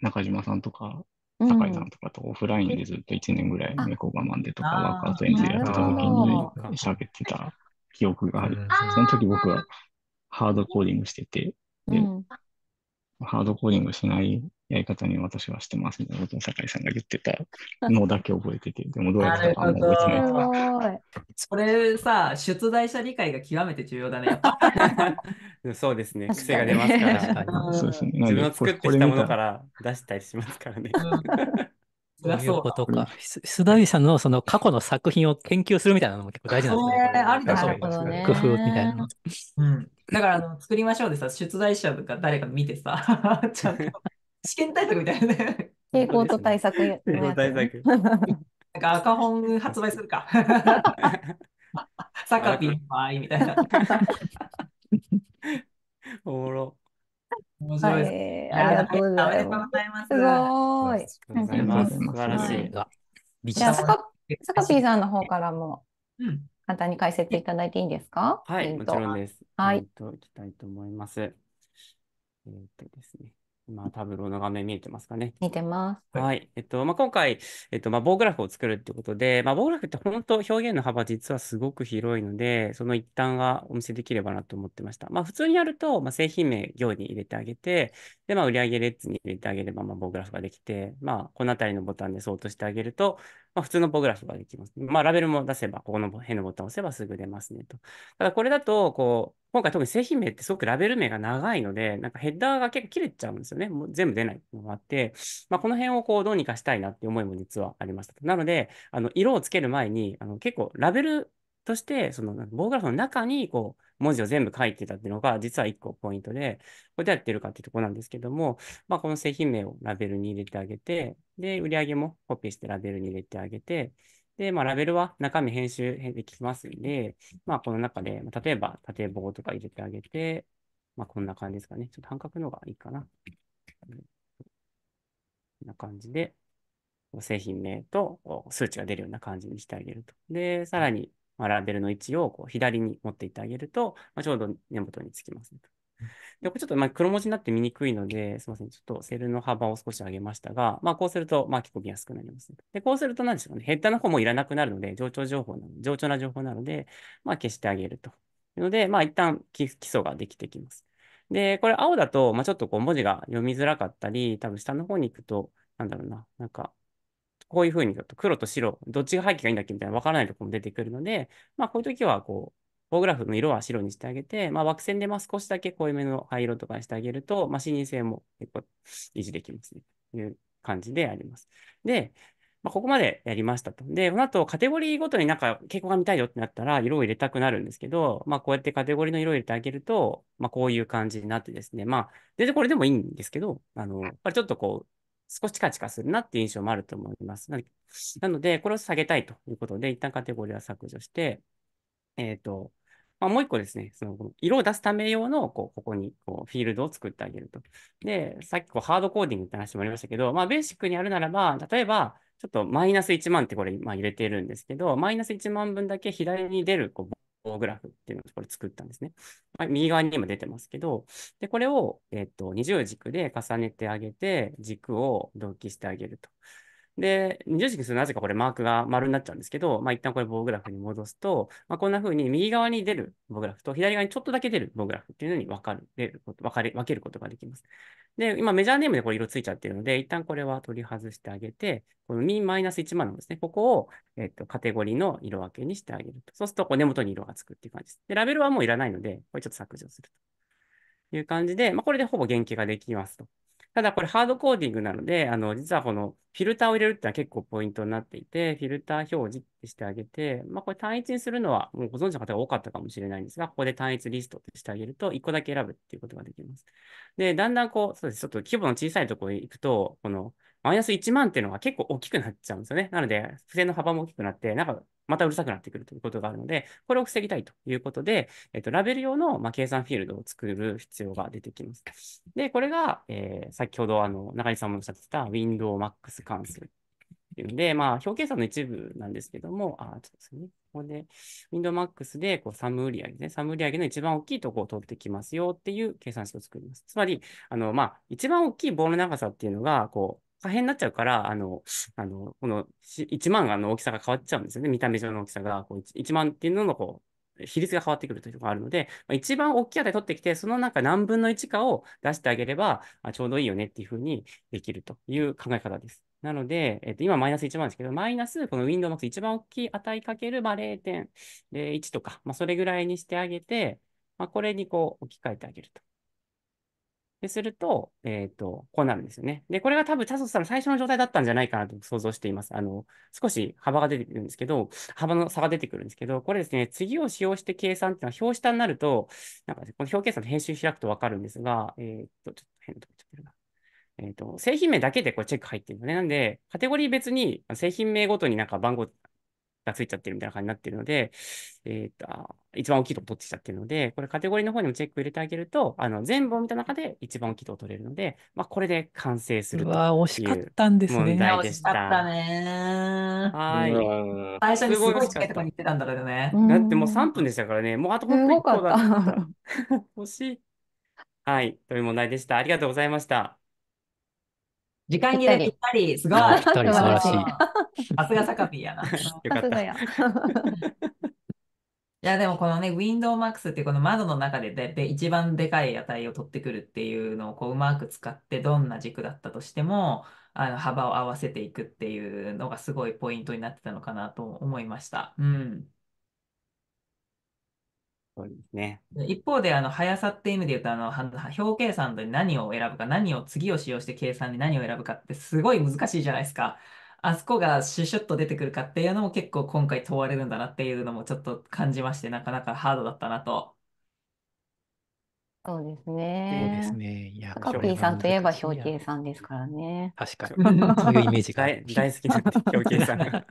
中島さんとか、酒井さんとかとオフラインでずっと1年ぐらい、猫我慢でとか、ワークアウトジンやった時に喋ってた記憶がある。その時僕はハードコーディングしてて、で、うん、ハードコーディングしないやり方に私はしてますみたいなことを酒井さんが言ってた <laughs> のだけ覚えてて、でもどうやってたあんま覚えてないら。それさ、出題者理解が極めて重要だね。<laughs> そうですね、癖が出ますから。<laughs> そうですね、自分の作ってきたものから出したりしますからね。そういうことか。須田さんのその過去の作品を研究するみたいなのも結構大事なんですね。ありだと思工夫みたいな。うん、だからあの、作りましょうでさ、出題者とか誰か見てさ、<laughs> ちゃんと試験対策みたいなね。傾向と対策、傾向対策。なんか赤本発売するか。<laughs> サッカピーの場合みたいな。おもろ。面白いですはい、ありがとうございます。すごい。すごい。素晴らしい。サカピーさんの方からも、簡単に解説いただいていいですか、うん、はい、もちろんです。はい。といきたいと思います。えっとですね。まあ、タブローの画面見えてますかね。見てます。はい。えっと、まあ、今回、えっと、まあ、棒グラフを作るってことで、まあ、棒グラフって本当表現の幅実はすごく広いので、その一端がお見せできればなと思ってました。まあ、普通にやると、まあ、製品名行に入れてあげて、で、まあ、売上列に入れてあげれば、まあ、棒グラフができて、まあ、このあたりのボタンで相当してあげると、まあ、普通の棒グラフができます。まあ、ラベルも出せば、ここの辺のボタンを押せばすぐ出ますねと。ただこれだと、こう、今回特に製品名ってすごくラベル名が長いので、なんかヘッダーが結構切れちゃうんですよね。もう全部出ないのがあって、まあ、この辺をこう、どうにかしたいなっていう思いも実はありました。なので、あの、色をつける前に、あの、結構ラベルとして、その棒グラフの中に、こう、文字を全部書いてたっていうのが、実は1個ポイントで、これどうやってるかっていうとこなんですけども、まあ、この製品名をラベルに入れてあげて、で、売り上げもコピーしてラベルに入れてあげて、で、まあ、ラベルは中身編集できますんで、まあ、この中で、例えば縦棒とか入れてあげて、まあ、こんな感じですかね。ちょっと半角の方がいいかな。こんな感じで、製品名と数値が出るような感じにしてあげると。で、さらに、まあ、ラベルの位置をこう左に持っていってあげると、まあ、ちょうど根元につきますねこれちょっとまあ黒文字になって見にくいので、すみません。ちょっとセルの幅を少し上げましたが、まあこうすると、まあ結構見やすくなりますね。で、こうすると何でしょうね。ヘッダーの方もいらなくなるので、冗長情報なので、冗長な情報なので、まあ消してあげると。ので、まあ一旦基礎ができてきます。で、これ青だと、まあちょっとこう文字が読みづらかったり、多分下の方に行くと、なんだろうな、なんかこういうふうにと黒と白、どっちが背景がいいんだっけみたいな分からないとこも出てくるので、まあ、こういう時は、こう、棒グラフの色は白にしてあげて、まあ、枠線でま少しだけ濃いめの灰色とかにしてあげると、まあ、視認性も結構維持できますね。という感じであります。で、まあ、ここまでやりましたと。で、この後カテゴリーごとになんか傾向が見たいよってなったら色を入れたくなるんですけど、まあ、こうやってカテゴリーの色を入れてあげると、まあ、こういう感じになってですね、まあ、全然これでもいいんですけど、あの、やっぱりちょっとこう、少しチカチカするなっていう印象もあると思います。なので、これを下げたいということで、一旦カテゴリーは削除して、えっ、ー、と、まあ、もう一個ですね、その色を出すため用のこうここにこうフィールドを作ってあげると。で、さっきこうハードコーディングって話もありましたけど、まあ、ベーシックにあるならば、例えば、ちょっとマイナス1万ってこれ今入れてるんですけど、マイナス1万分だけ左に出るこうグラフっていうのをこれ作ったんですね。まい、右側にも出てますけど、で、これを、えっと、二重軸で重ねてあげて、軸を同期してあげると。で、二重軸するなぜかこれマークが丸になっちゃうんですけど、まあ一旦これ棒グラフに戻すと、まあこんな風に右側に出る棒グラフと左側にちょっとだけ出る棒グラフっていうのに分かる、出ること、分かれ、分けることができます。で、今メジャーネームでこれ色ついちゃってるので、一旦これは取り外してあげて、この min-1 番ですね、ここを、えっと、カテゴリーの色分けにしてあげると。そうすると、こう根元に色がつくっていう感じです。で、ラベルはもういらないので、これちょっと削除するという感じで、まあこれでほぼ原型ができますと。ただこれハードコーディングなので、あの、実はこのフィルターを入れるってのは結構ポイントになっていて、フィルター表示ってしてあげて、まあこれ単一にするのはもうご存知の方が多かったかもしれないんですが、ここで単一リストってしてあげると、1個だけ選ぶっていうことができます。で、だんだんこう、そうです。ちょっと規模の小さいところに行くと、このマイナス1万っていうのが結構大きくなっちゃうんですよね。なので、付箋の幅も大きくなって、なんか、またうるさくなってくるということがあるので、これを防ぎたいということで、えっと、ラベル用の、まあ、計算フィールドを作る必要が出てきます。で、これが、えー、先ほど、あの、中井さんもおっしゃってたウィンドウマックス関数っていうので、まあ、表計算の一部なんですけども、あ、ちょっとですね。ここで、ウィンドウマックスでこうサム売上げね。サム売上の一番大きいところを取ってきますよっていう計算式を作ります。つまり、あの、まあ、一番大きい棒の長さっていうのが、こう、可変になっちゃうから、あの、あの、この1万あの大きさが変わっちゃうんですよね。見た目上の大きさが、こう 1, 1万っていうののこう、比率が変わってくるというのがあるので、まあ、一番大きい値取ってきて、その中何分の1かを出してあげれば、あちょうどいいよねっていうふうにできるという考え方です。なので、えっと、今マイナス1万ですけど、マイナス、この Windows 一番大きい値かける、まあ、0.1とか、まあ、それぐらいにしてあげて、まあ、これにこう置き換えてあげると。で、すると、えっ、ー、と、こうなるんですよね。で、これが多分、チャソスさんの最初の状態だったんじゃないかなと想像しています。あの、少し幅が出てくるんですけど、幅の差が出てくるんですけど、これですね、次を使用して計算っていうのは表下になると、なんか、ね、この表計算の編集開くとわかるんですが、えっ、ー、と、ちょっと変なとこ行っちゃってるな。えっ、ー、と、製品名だけでこれチェック入ってるのね。なんで、カテゴリー別に製品名ごとになんか番号がついちゃってるみたいな感じになってるので、えっ、と、一番大きいとこ取ってきちゃってるので、これカテゴリーの方にもチェック入れてあげると、あの、全部を見た中で一番大きいとこ取れるので、まあ、これで完成するという惜しかったんですね。問題でした。惜しかったね。はい。最初にすごい近いとこに行ってたんだけどね。だってもう3分でしたからね。もうあと本当に1個だった。惜しい。はい。という問題でした。ありがとうございました。時間切れぴったり、すごい。ぴったり、素晴らしい。<laughs> さすがサピーやな。<laughs> いやでもこのね、ウィンドウマックスってこの窓の中でで一番でかい値を取ってくるっていうのをこううまく使ってどんな軸だったとしてもあの幅を合わせていくっていうのがすごいポイントになってたのかなと思いました。うんそうですね。一方で、あの、速さっていう意味で言うと、あの、表計算で何を選ぶか、何を、次を使用して計算で何を選ぶかってすごい難しいじゃないですか。あそこがシュシュッと出てくるかっていうのも結構今回問われるんだなっていうのもちょっと感じまして、なかなかハードだったなと。そうですね。そうですね。いや、タカこピれーさんといえば表敬さんですからね。確かに。そういうイメージが大、大好きなんで、表敬さんが。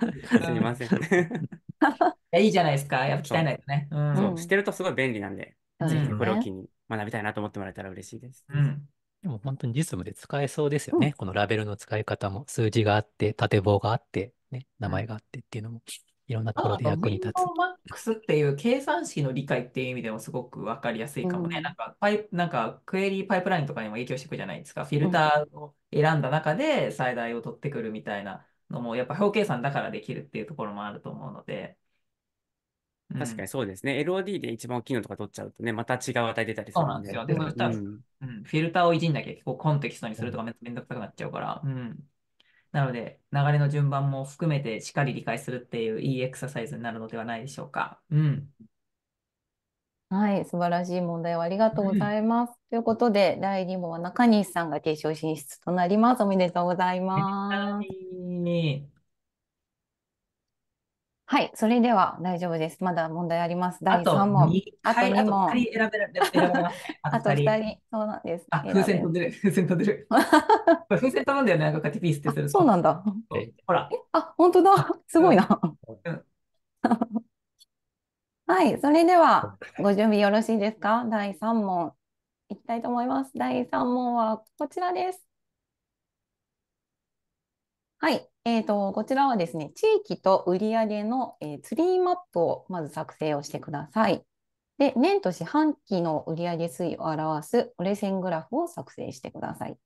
すみません。<laughs> いいじゃないですか。やっぱ鍛えないとね。うそん。う、知てるとすごい便利なんで、ぜひすねこれを機に学びたいなと思ってもらえたら嬉しいです。うん。でも本当に実務で使えそうですよね。このラベルの使い方も、数字があって、縦棒があって、ね、名前があってっていうのも、いろんなところで役に立つ。マックスっていう計算式の理解っていう意味でもすごく分かりやすいかもね。なんかパイ、なんかクエリーパイプラインとかにも影響していくじゃないですか。フィルターを選んだ中で最大を取ってくるみたいなのも、やっぱ表計算だからできるっていうところもあると思うので。確かにそうですね。LOD で一番大きいのとか取っちゃうとね、また違う値出たりすそうるなんで。すよ。で、そしたら、ううんフィルターをいじんなきゃ結構コンテキストにするとかめめんどくさくなっちゃうから、うん。なので、流れの順番も含めてしっかり理解するっていういいエクササイズになるのではないでしょうか。うん。はい、素晴らしい問題をありがとうございます。ということで、第2問は中西さんが決勝進出となります。おめでとうございます。はい。はい、それでは大丈夫です。まだ問題あります。第3問。あと2問。はい、あと2人選べられます。あと2人。そうなんです。あ、風船飛んでる。風船飛んでる。<laughs> 風船飛ぶんだよね。なんかティピースってするそうなんだ。ほら。あ、本当だ。すごいな。<laughs> はい、それではご準備よろしいですか第3問いきたいと思います。第3問はこちらです。はい、えーと、こちらはですね、地域と売上の、えー、ツリーマップをまず作成をしてください。で、年と四半期の売上推移を表す折れ線グラフを作成してください。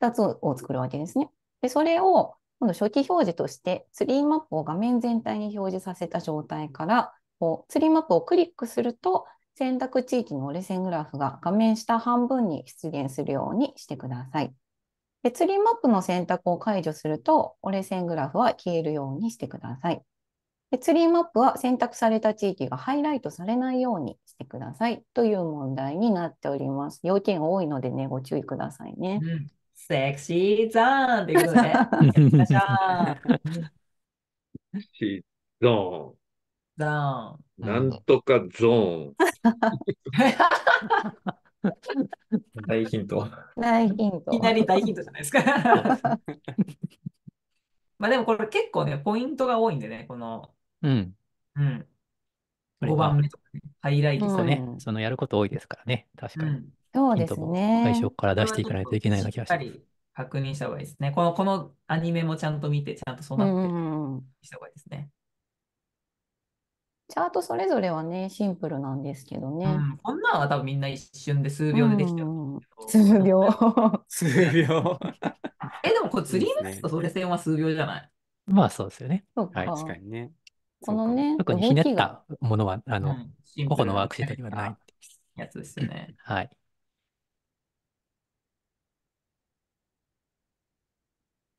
2つを作るわけですね。で、それを今度初期表示としてツリーマップを画面全体に表示させた状態からこうツリーマップをクリックすると選択地域の折れ線グラフが画面下半分に出現するようにしてください。リ輪マップの選択を解除すると、折れ線グラフは消えるようにしてください。リ輪マップは選択された地域がハイライトされないようにしてくださいという問題になっております。要件多いのでね、ご注意くださいね。うん、セクシーゾーンということで。セクシーゾーン。ゾーン。なんとかゾーン。<laughs> <laughs> 大ヒント。大ヒント。いきなり大ヒントじゃないですか。<laughs> まあでもこれ結構ね、ポイントが多いんでね、この、うん。うん。5番目とかね、ハイライトとかね、そのやること多いですからね、確かに。うん、そうですね。最初から出していかないといけないような気がします。確認した方がいいですね。この、このアニメもちゃんと見て、ちゃんとそうなってした方がいいですね。チャートそれぞれはね、シンプルなんですけどね。うん、こんなんは多分みんな一瞬で数秒でできてる、う数秒。<laughs> 数秒。え、でもこれツリーネスとそれ線は数秒じゃない、ね、まあそうですよね。はい、確かにね。このね、特にひねったものは、あの、個々のワークシートにはない。やつですね。はい。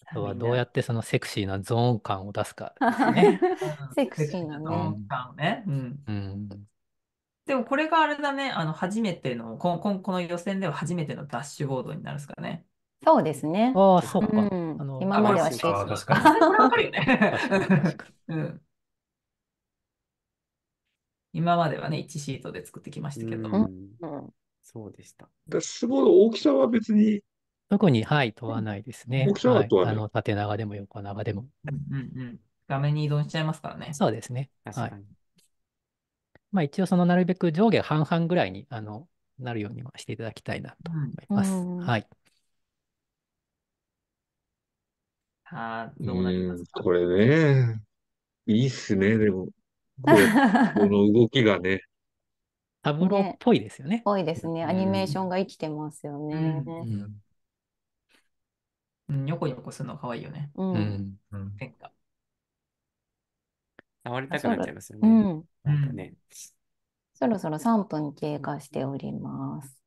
あとはどうやってそのセクシーなゾーン感を出すかです <laughs> ね。セクシーなゾーン感をね。うん。うん、でもこれがあれだね、あの初めてのこの、この予選では初めてのダッシュボードになるんですかね。そうですね。ああ、そうか。うん、あの今まではシーズか <laughs> 今まではね、1シートで作ってきましたけど。うん、そうでした。ダッシュボード大きさは別に特に、はい、問わないですね。はいあの縦長でも横長でも。うんうんうん。画面に依存しちゃいますからね。そうですね。はいまあ、一応、そのなるべく上下半々ぐらいにあのなるようにはしていただきたいなと思います。うんはい。あどうなりますかこれね、いいっすね、でも。<laughs> この動きがね。タブロっぽいですよね。ねぽいですね。アニメーションが生きてますよね。うんうんうん、横こするの可愛いよね。うん。変化。触りたくなっちゃいますよね。うん。なんかね。そろそろ3分経過しております。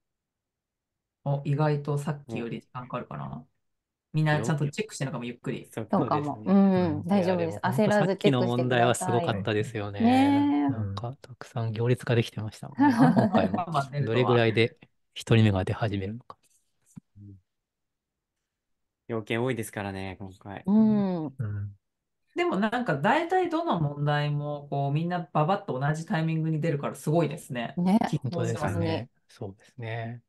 お、意外とさっきより時間かかるかな。みんなちゃんとチェックしてるのかも、ゆっくり。そうかも。うん、大丈夫です。焦らずチェックしてください。さっきの問題はすごかったですよね。ねなんか、たくさん行列ができてましたね。<laughs> 今回も。どれぐらいで1人目が出始めるのか。要件多いですからね、今回。うん。うん、でもなんか大体どの問題もこうみんなばばっと同じタイミングに出るからすごいですね。ね。本当ですね。そうですね。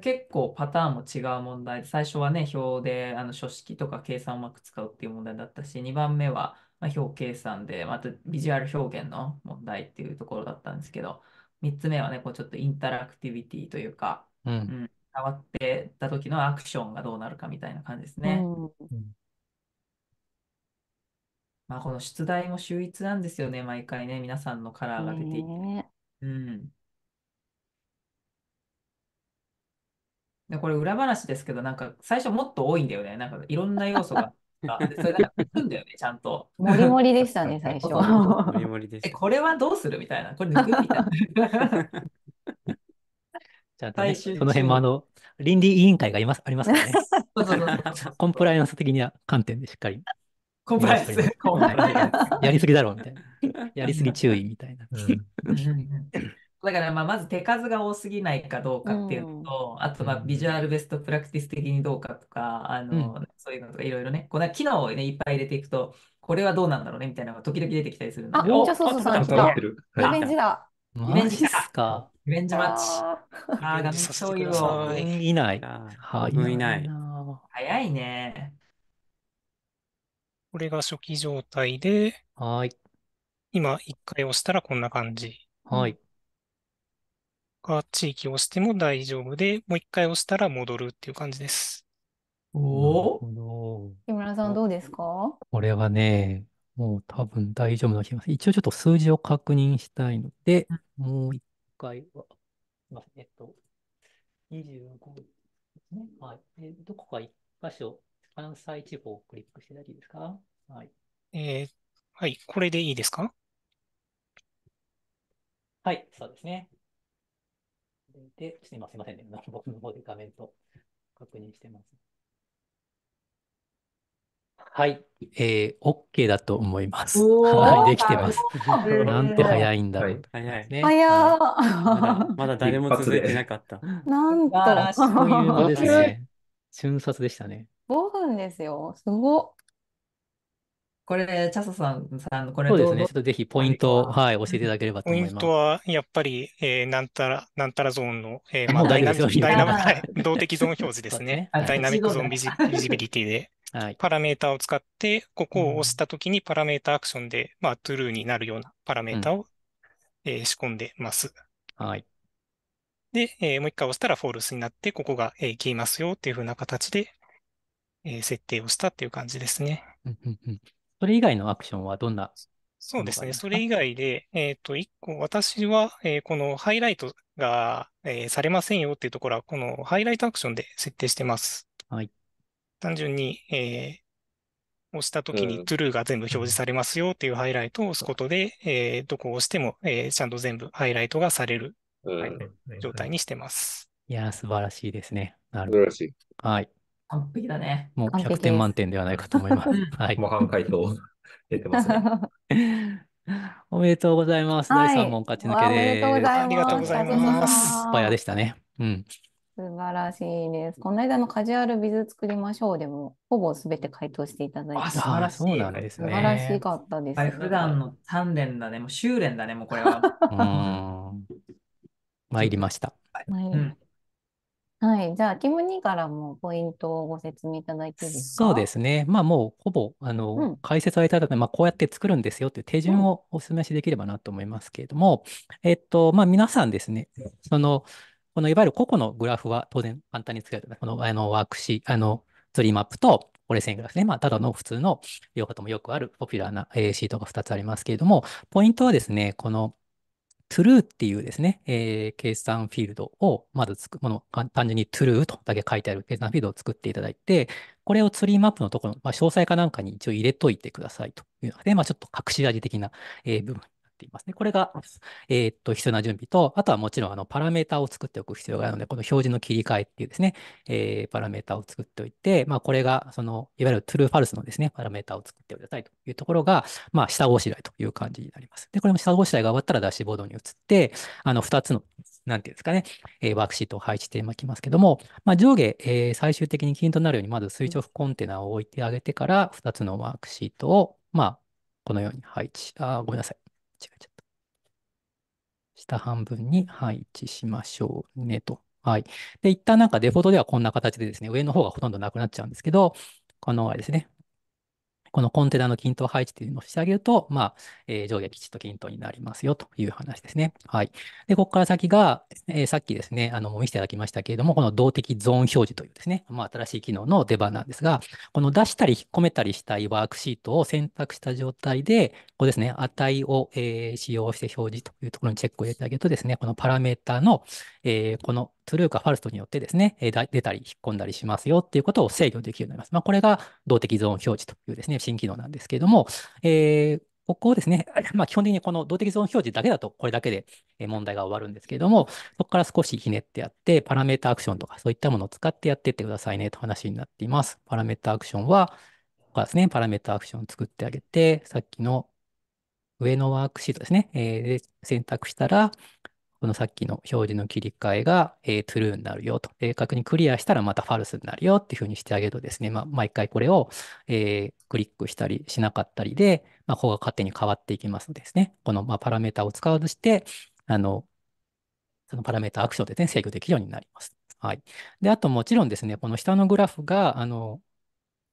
結構パターンも違う問題で、最初はね、表であの書式とか計算をうまく使うっていう問題だったし、2番目はま表計算で、またビジュアル表現の問題っていうところだったんですけど、3つ目はね、こうちょっとインタラクティビティというか、うん、うん、伝わってた時のアクションがどうなるかみたいな感じですね。まあ、この出題も秀逸なんですよね、毎回ね、皆さんのカラーが出ていて。ねうん。で、これ裏話ですけど、なんか最初もっと多いんだよね。なんかいろんな要素が。あ <laughs> でそれなんか行くんだよね、ちゃんと。もりもりでしたね、最初。<laughs> もりもりでし <laughs> え、これはどうするみたいな。これ抜くみたいな。じゃあ、と、ね、その辺もあの、倫理委員会がいますありますからね。コンプライアンス的には観点でしっかり。コンプライアンス、やりすぎだろうみたいな。<laughs> やりすぎ注意みたいな。うん、だからまあまず手数が多すぎないかどうかっていうのと、うん、あとまあビジュアルベストプラクティス的にどうかとか、あの、うん、そういうのとかいろいろね、この機能を、ね、いっぱい入れていくと、これはどうなんだろうねみたいなのが時々出てきたりするので。あ、ちゃそうそうそう。イメージだ。イメージですか。リベンジマッチ。ああ、画面共いない。はい。いない。早いね。これが初期状態で、はい。今、一回押したらこんな感じ。はい。が、地域を押しても大丈夫で、もう一回押したら戻るっていう感じです。おお。木村さんどうですかこれはね、もう多分大丈夫な気がす一応ちょっと数字を確認したいので、もう一回は、すみません、えっと、25ですね。はい。えどこか一箇所、関西地方をクリックして大丈夫ですかはい。えー、はい、これでいいですかはい、そうですね。で、ちょっとすみませんね。<laughs> 僕の方で画面と確認してます。はい、えー、OK だと思います。はい、できてます。なんて早いんだろう。早いね。早まだ誰も続いてなかった。なんたそういうのですね。<laughs> 瞬殺でしたね。5分ですよ。すごこれ、チャソさん、さんこれそうですね。ちょっとぜひポイントを、はい、教えていただければと思います。ポイントは、やっぱり、えー、なんたら、なんたらゾーンの、えー、まあ、ダイナミック、ダイナミック、動的ゾーン表示ですね。ダイナミックゾーンビジビジビリティで。はい、パラメータを使って、ここを押したときにパラメータアクションで、まあ、トゥルーになるようなパラメータを、え仕込んでます。はい。で、えー、もう一回押したらフォールスになって、ここが、えー、消えますよっていうふうな形で、えー、設定をしたっていう感じですね。それ以外のアクションはどんなそうですね。それ以外で、えっ、ー、と、一個、私は、えー、このハイライトが、えー、されませんよっていうところは、このハイライトアクションで設定してます。はい。単純に、えー、押したときに true が全部表示されますよっていうハイライトを押すことで、えー、どこを押しても、えー、ちゃんと全部ハイライトがされる、状態にしてます。いや、素晴らしいですね。なるほど。素晴らしい。はい。完璧だね。もう100点満点ではないかと思います。はい。模範解答出てますね。おめでとうございます。はい、第3問勝ち抜けです。ありがとうございます。バヤでしたね。うん。素晴らしいです。この間のカジュアルビズ作りましょうでも、ほぼすべて回答していただいて。あ、素晴らしい。そうなんですね。素晴らしかったです、ね。普段の鍛錬だね。もう修練だね、もうこれは。<laughs> うん。参りました。はい、うんはい。じゃあ、キムニからもポイントをご説明いただいていいですそうですね。まあもうほぼ、あうの、ん。解説はいただいて、まあこうやって作るんですよという手順をお勧めしできればなと思いますけれども、えっと、まあ皆さんですね、その、このいわゆる個々のグラフは当然簡単に作れる。この、あの、ワークシー、あの、ツリーマップと折れ線グラフね。まあただの普通の両方ともよくあるポピュラーな、えーシートが2つありますけれども、ポイントはですね、この、true っていうですね、えー、計算フィールドをまずつく、この単純に true とだけ書いてある計算フィールドを作っていただいて、これをツリーマップのところまあ、詳細かなんかに一応入れといてくださいというので、まあ、ちょっと隠し味的な、えー、部分っていますね。これが、えー、っと、必要な準備と、あとはもちろん、あの、パラメータを作っておく必要があるので、この表示の切り替えっていうですね、えー、パラメータを作っておいて、まあ、これが、その、いわゆるトゥルーファルスのですね、パラメータを作っておきたいというところが、まあ、下ごしらえという感じになります。で、これも下ごしらえが終わったらダッシュボードに移って、あの、2つの、なんていうんですかね、えー、ワークシートを配置していきますけども、まあ、上下、えー、最終的に均等になるように、まず垂直コンテナを置いてあげてから、2つのワークシートを、まあ、このように配置、あごめんなさい。違っちゃった。下半分に配置しましょうねと。はい。で、一旦なんかデフォルトではこんな形でですね、上の方がほとんどなくなっちゃうんですけど、このあれですね、このコンテナの均等配置というのをしてあげると、まあ、えー、上下きちっと均等になりますよという話ですね。はい。で、ここから先が、えー、さっきですね、あの、見せていただきましたけれども、この動的ゾーン表示というですね、まあ、新しい機能の出番なんですが、この出したり引っ込めたりしたいワークシートを選択した状態で、ここですね、値を、えー、使用して表示というところにチェックを入れてあげるとですね、このパラメータの、えー、このトゥルーかファルストによってですね、え出たり引っ込んだりしますよっていうことを制御できるようになります。まあ、これが動的ゾーン表示というですね、新機能なんですけれども、えー、ここをですね、<coughs> まあ、基本的にこの動的ゾーン表示だけだと、これだけで問題が終わるんですけれども、そこから少しひねってやって、パラメータアクションとかそういったものを使ってやっていってくださいねと話になっています。パラメータアクションは、ここですね、パラメータアクションを作ってあげて、さっきの上のワークシートですね、えー、選択したら、このさっきの表示の切り替えが、えー、true になるよと。で、確認クリアしたらまた false になるよっていうふうにしてあげるとですね、まあ、毎回これを、えー、クリックしたりしなかったりで、まあ、ここが勝手に変わっていきますのでですね、この、まあ、パラメータを使わずして、あの、そのパラメータアクションで、ね、制御できるようになります。はい。で、あともちろんですね、この下のグラフが、あの、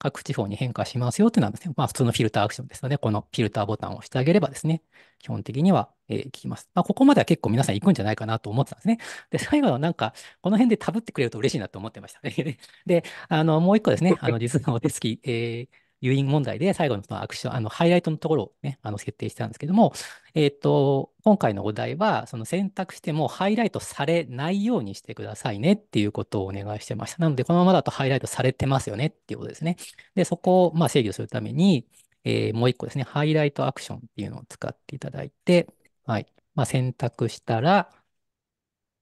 各地方に変化しますよってなんですね、まあ普通のフィルターアクションですので、このフィルターボタンを押してあげればですね、基本的には、えー、聞きます。まあここまでは結構皆さん行くんじゃないかなと思ってたんですね。で、最後のなんか、この辺でタブってくれると嬉しいなと思ってましたね。<laughs> で、あの、もう一個ですね、あの、<laughs> 実のお手つき、えー誘引問題で最後のそのアクション、あの、ハイライトのところをね、あの、設定したんですけども、えっ、ー、と、今回のお題は、その選択してもハイライトされないようにしてくださいねっていうことをお願いしてました。なので、このままだとハイライトされてますよねっていうことですね。で、そこを、まあ、制御するために、えー、もう一個ですね、ハイライトアクションっていうのを使っていただいて、はい。まあ、選択したら、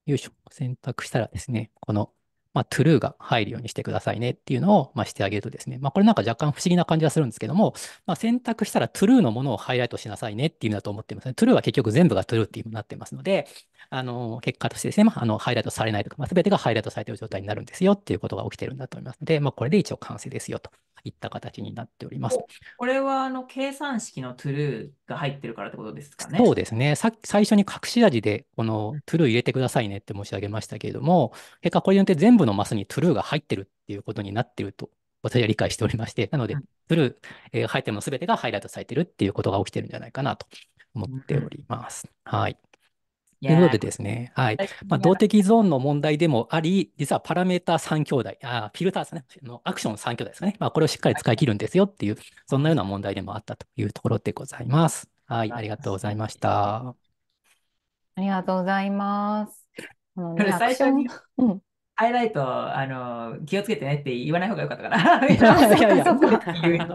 よいしょ。選択したらですね、このまあ、true が入るようにしてくださいねっていうのを、まあ、してあげるとですね、まあ、これなんか若干不思議な感じがするんですけども、まあ、選択したら true のものをハイライトしなさいねっていうのだと思ってますね。true は結局全部が true っていうになってますので、あの、結果としてですね、まあ、あの、ハイライトされないとか、まあ、全てがハイライトされている状態になるんですよっていうことが起きてるんだと思いますので、まあ、これで一応完成ですよといった形になっております。これは、あの、計算式の true が入ってるからってことですかね。そうですね。さ最初に隠し味で、この true 入れてくださいねって申し上げましたけれども、結果これによって全部のマスに true が入ってるっていうことになってると私は理解しておりまして、なので、ブルー、えー、入ってるものすべてがハイライトされてるっていうことが起きてるんじゃないかなと思っております。うん、はい。ということでですね、はい。まあ、動的ゾーンの問題でもあり、実はパラメータ3兄弟、あフィルターですね、のアクション3兄弟ですかね。まあ、これをしっかり使い切るんですよっていう、そんなような問題でもあったというところでございます。はい、ありがとうございました。ありがとうございます。これ最初に、うん、ハイライト、あの、気をつけてねって言わない方が良かったかな。<laughs> いやいや、<laughs> そんな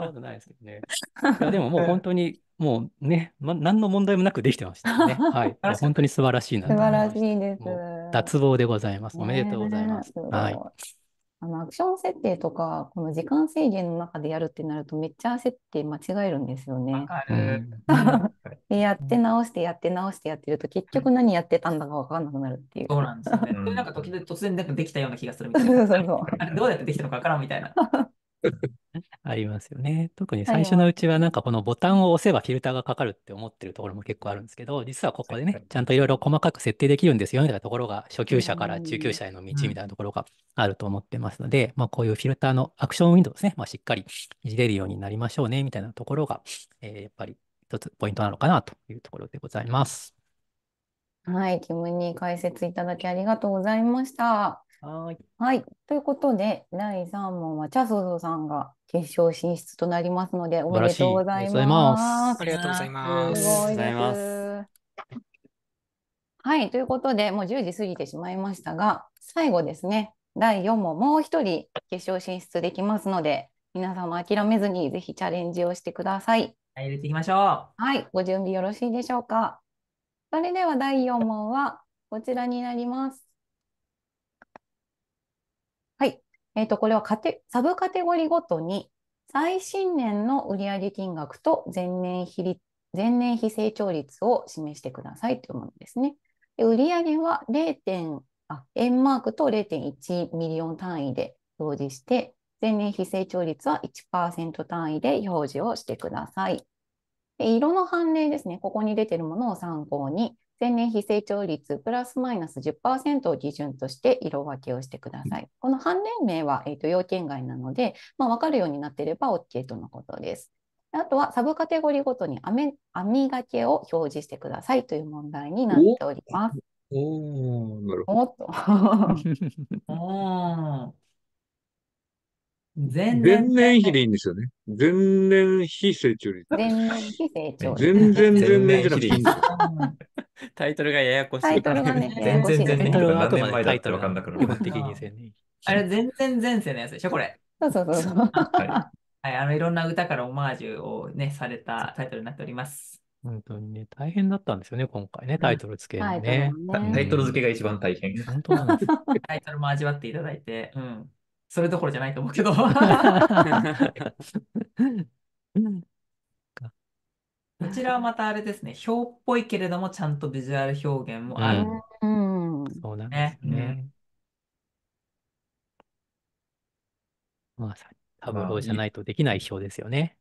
ことないですけどね。でももう本当に、もうね、ま、何の問題もなくできてましたね。<laughs> はい。本当に素晴らしいな素晴らしいです。脱帽でございます。おめでとうございます。はい。あのアクション設定とか、この時間制限の中でやるってなると、めっちゃ焦って間違えるんですよね。でやって直してやって直してやってると結局何やってたんだか分かんなくなるっていう。そうなんですよね。なんか突然なんかできたような気がするみたいな。そうそうそう <laughs> どうやってできたのか分からんみたいな。<laughs> ありますよね。特に最初のうちはなんかこのボタンを押せばフィルターがかかるって思ってるところも結構あるんですけど、実はここでね、ちゃんといろいろ細かく設定できるんですよみたいなところが、初級者から中級者への道みたいなところがあると思ってますので、まあこういうフィルターのアクションウィンドウですね、まあしっかりいじれるようになりましょうねみたいなところが、えー、やっぱり一つポイントなのかなというところでございます。はい、キムに解説いただきありがとうございました。はいはい、ということで、第3問はチャソソさんが決勝進出となりますので、おめでとうございます。ありがとうございます。すごいです。はい、ということで、もう10時過ぎてしまいましたが、最後ですね、第4問、もう一人決勝進出できますので、皆様諦めずにぜひチャレンジをしてください。入れていきましょう。はい、ご準備よろしいでしょうか。それでは第4問はこちらになります。はい、えー、と、これはカテサブカテゴリーごとに最新年の売上金額と前年比率前年比成長率を示してくださいというものですね。で売上は0点あ円マークと0.1ミリオン単位で表示して、前年比成長率は1%単位で表示をしてください。色の判例ですね、ここに出ているものを参考に、前年比成長率プラスマイナス10%を基準として色分けをしてください。この判例名は、えー、と要件外なので、まあ、分かるようになっていれば OK とのことです。あとはサブカテゴリーごとに編みがけを表示してくださいという問題になっております。おおなるほど。おっと。<laughs> <laughs> 前年前年比でいいんですよね。前年比成長率。前年比成長率。全然前年じゃなくていいんですよ。<laughs> タイトルがややこしい。タイトルがね、全然前年比が何年前だってわかんなくなる。基本的に前年あれ、全然前世のやつでしょ、これ。そうそうそうそう。はい、あの、いろんな歌からオマージュをね、されたタイトルになっております。本当にね、大変だったんですよね、今回ね、タイトル付けね。タイトル付けが一番大変。本当なんです。<laughs> タイトルも味わっていただいて、うん。それどころじゃないと思うけど。こちらはまたあれですね、表っぽいけれども、ちゃんとビジュアル表現もある。そうなんですね。まさに、タブローじゃないとできない表ですよね。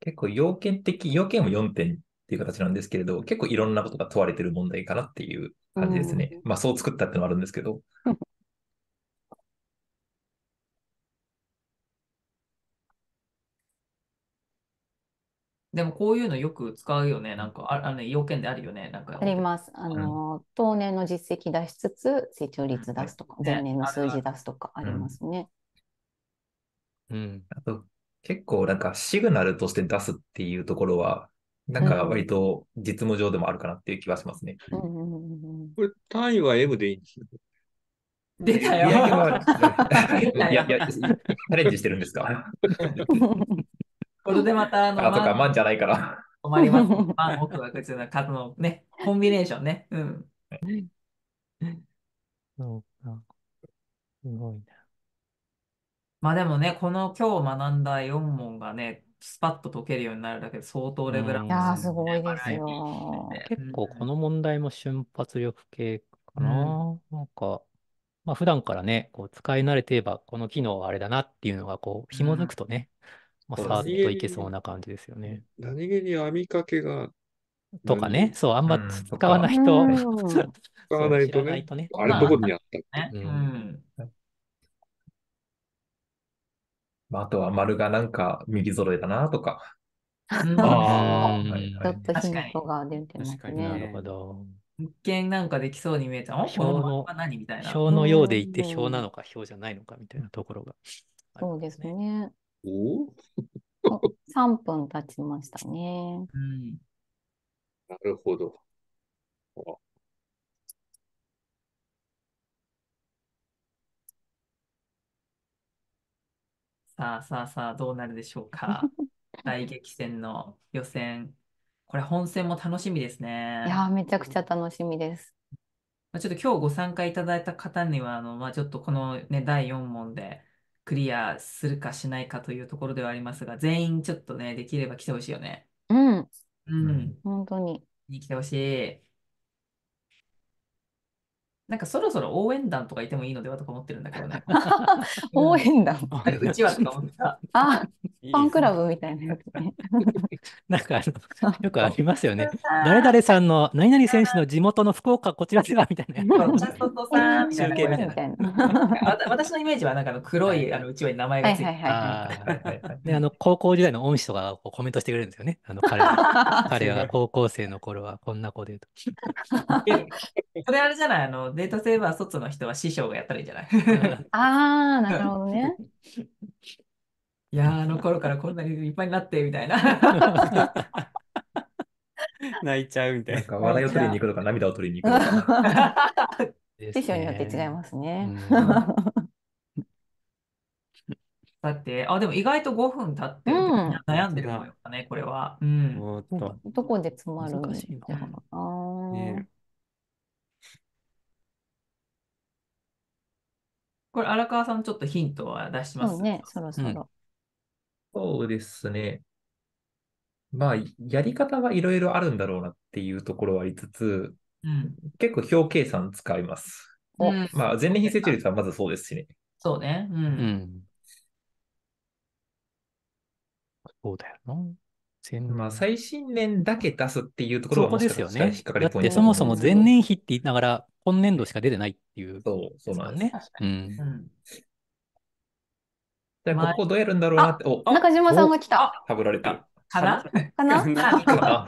結構、要件的、要件も4点っていう形なんですけれど、結構いろんなことが問われてる問題かなっていう感じですね。うん、まあ、そう作ったってのはあるんですけど。<laughs> でもこういうのよく使うよね。なんかああの要件であるよね。なんかあります。あの、うん、当年の実績出しつつ成長率出すとか、前年の数字出すとかありますね。うん。うん、あと結構なんかシグナルとして出すっていうところはなんか割と実務上でもあるかなっていう気はしますね。これ単位は M でいいんですよ。出たよ。いやいや、チャレンジしてるんですか。これでまたあの。あ、そか、マンじゃないから。困ります。マン、は靴の数のね、コンビネーションね。うん。そうか。すごいな。まあでもね、この今日学んだ4問がね、スパッと解けるようになるだけで相当レベル上がる、すごいですよ。結構この問題も瞬発力系かな。うん、なんか、まあ普段からね、こう使い慣れてれば、この機能あれだなっていうのが、こう、紐づくとね、うん、まあ、さっといけそうな感じですよね。何気に網掛けが。とかね、そう、あんま使わないと、うん、<laughs> 使わないとね、あれどこにあったっ、ね、うんまあ、あとは丸がなんか右揃えだなとか。ああ、ち <laughs> ょっとヒントが出てますね。なるほど。物件なんかできそうに見えた。表の何みたいな。表のようでいて表なのか表じゃないのかみたいなところが、ね、そうですね。おお ?3 分経ちましたね。うん、なるほど。さあさあさあ、どうなるでしょうか。<laughs> 大激戦の予選。これ本戦も楽しみですね。いやめちゃくちゃ楽しみです。まちょっと今日ご参加いただいた方には、あの、まあ、ちょっとこのね、第4問でクリアするかしないかというところではありますが、全員ちょっとね、できれば来てほしいよね。うん、うん。本当に。に来てほしい。なんかそろそろ応援団とかいてもいいのではとか思ってるんだけどね。<laughs> 応援団、うちわとか思ってた。あ、ファンクラブみたいなやつね。<laughs> なんかあの、よくありますよね。誰々さんの、何々選手の地元の福岡こちらではみたいな。中継みたいな。私のイメージは、なんかの黒いあのうちわに名前がついてで、あの、高校時代の恩師とかこうコメントしてくれるんですよね。あの彼彼が高校生の頃はこんな子でと。<laughs> <laughs> それあれじゃないあの、データセーバー卒の人は師匠がやったらいいんじゃない <laughs> ああ、なるほどね。<laughs> いやあの頃からこんなにいっぱいになって、みたいな。泣いちゃうみたいな。笑いを取りに行くとか、涙を取りに行くとか。師匠によって違いますね。だって、あ、でも意外と5分経って悩んでるのよね、これは。うん。どこで詰まるんかね。これ、荒川さん、ちょっとヒントは出しますね、そろそろ。そうですね。まあ、やり方はいろいろあるんだろうなっていうところはありつつ、うん、結構表計算使います。うん、まあ、前年比成長率はまずそうですしね。そうね。うん。うん、そうだよな。まあ、最新年だけ出すっていうところがそうですよね。だってそもそも前年比って言いながら、今年度しか出てないっていう、ね、そう、そうなんですね。うん。で、ここどうやるんだろうなって。お中島さんが来た。かぶられた。かな <laughs> かななさ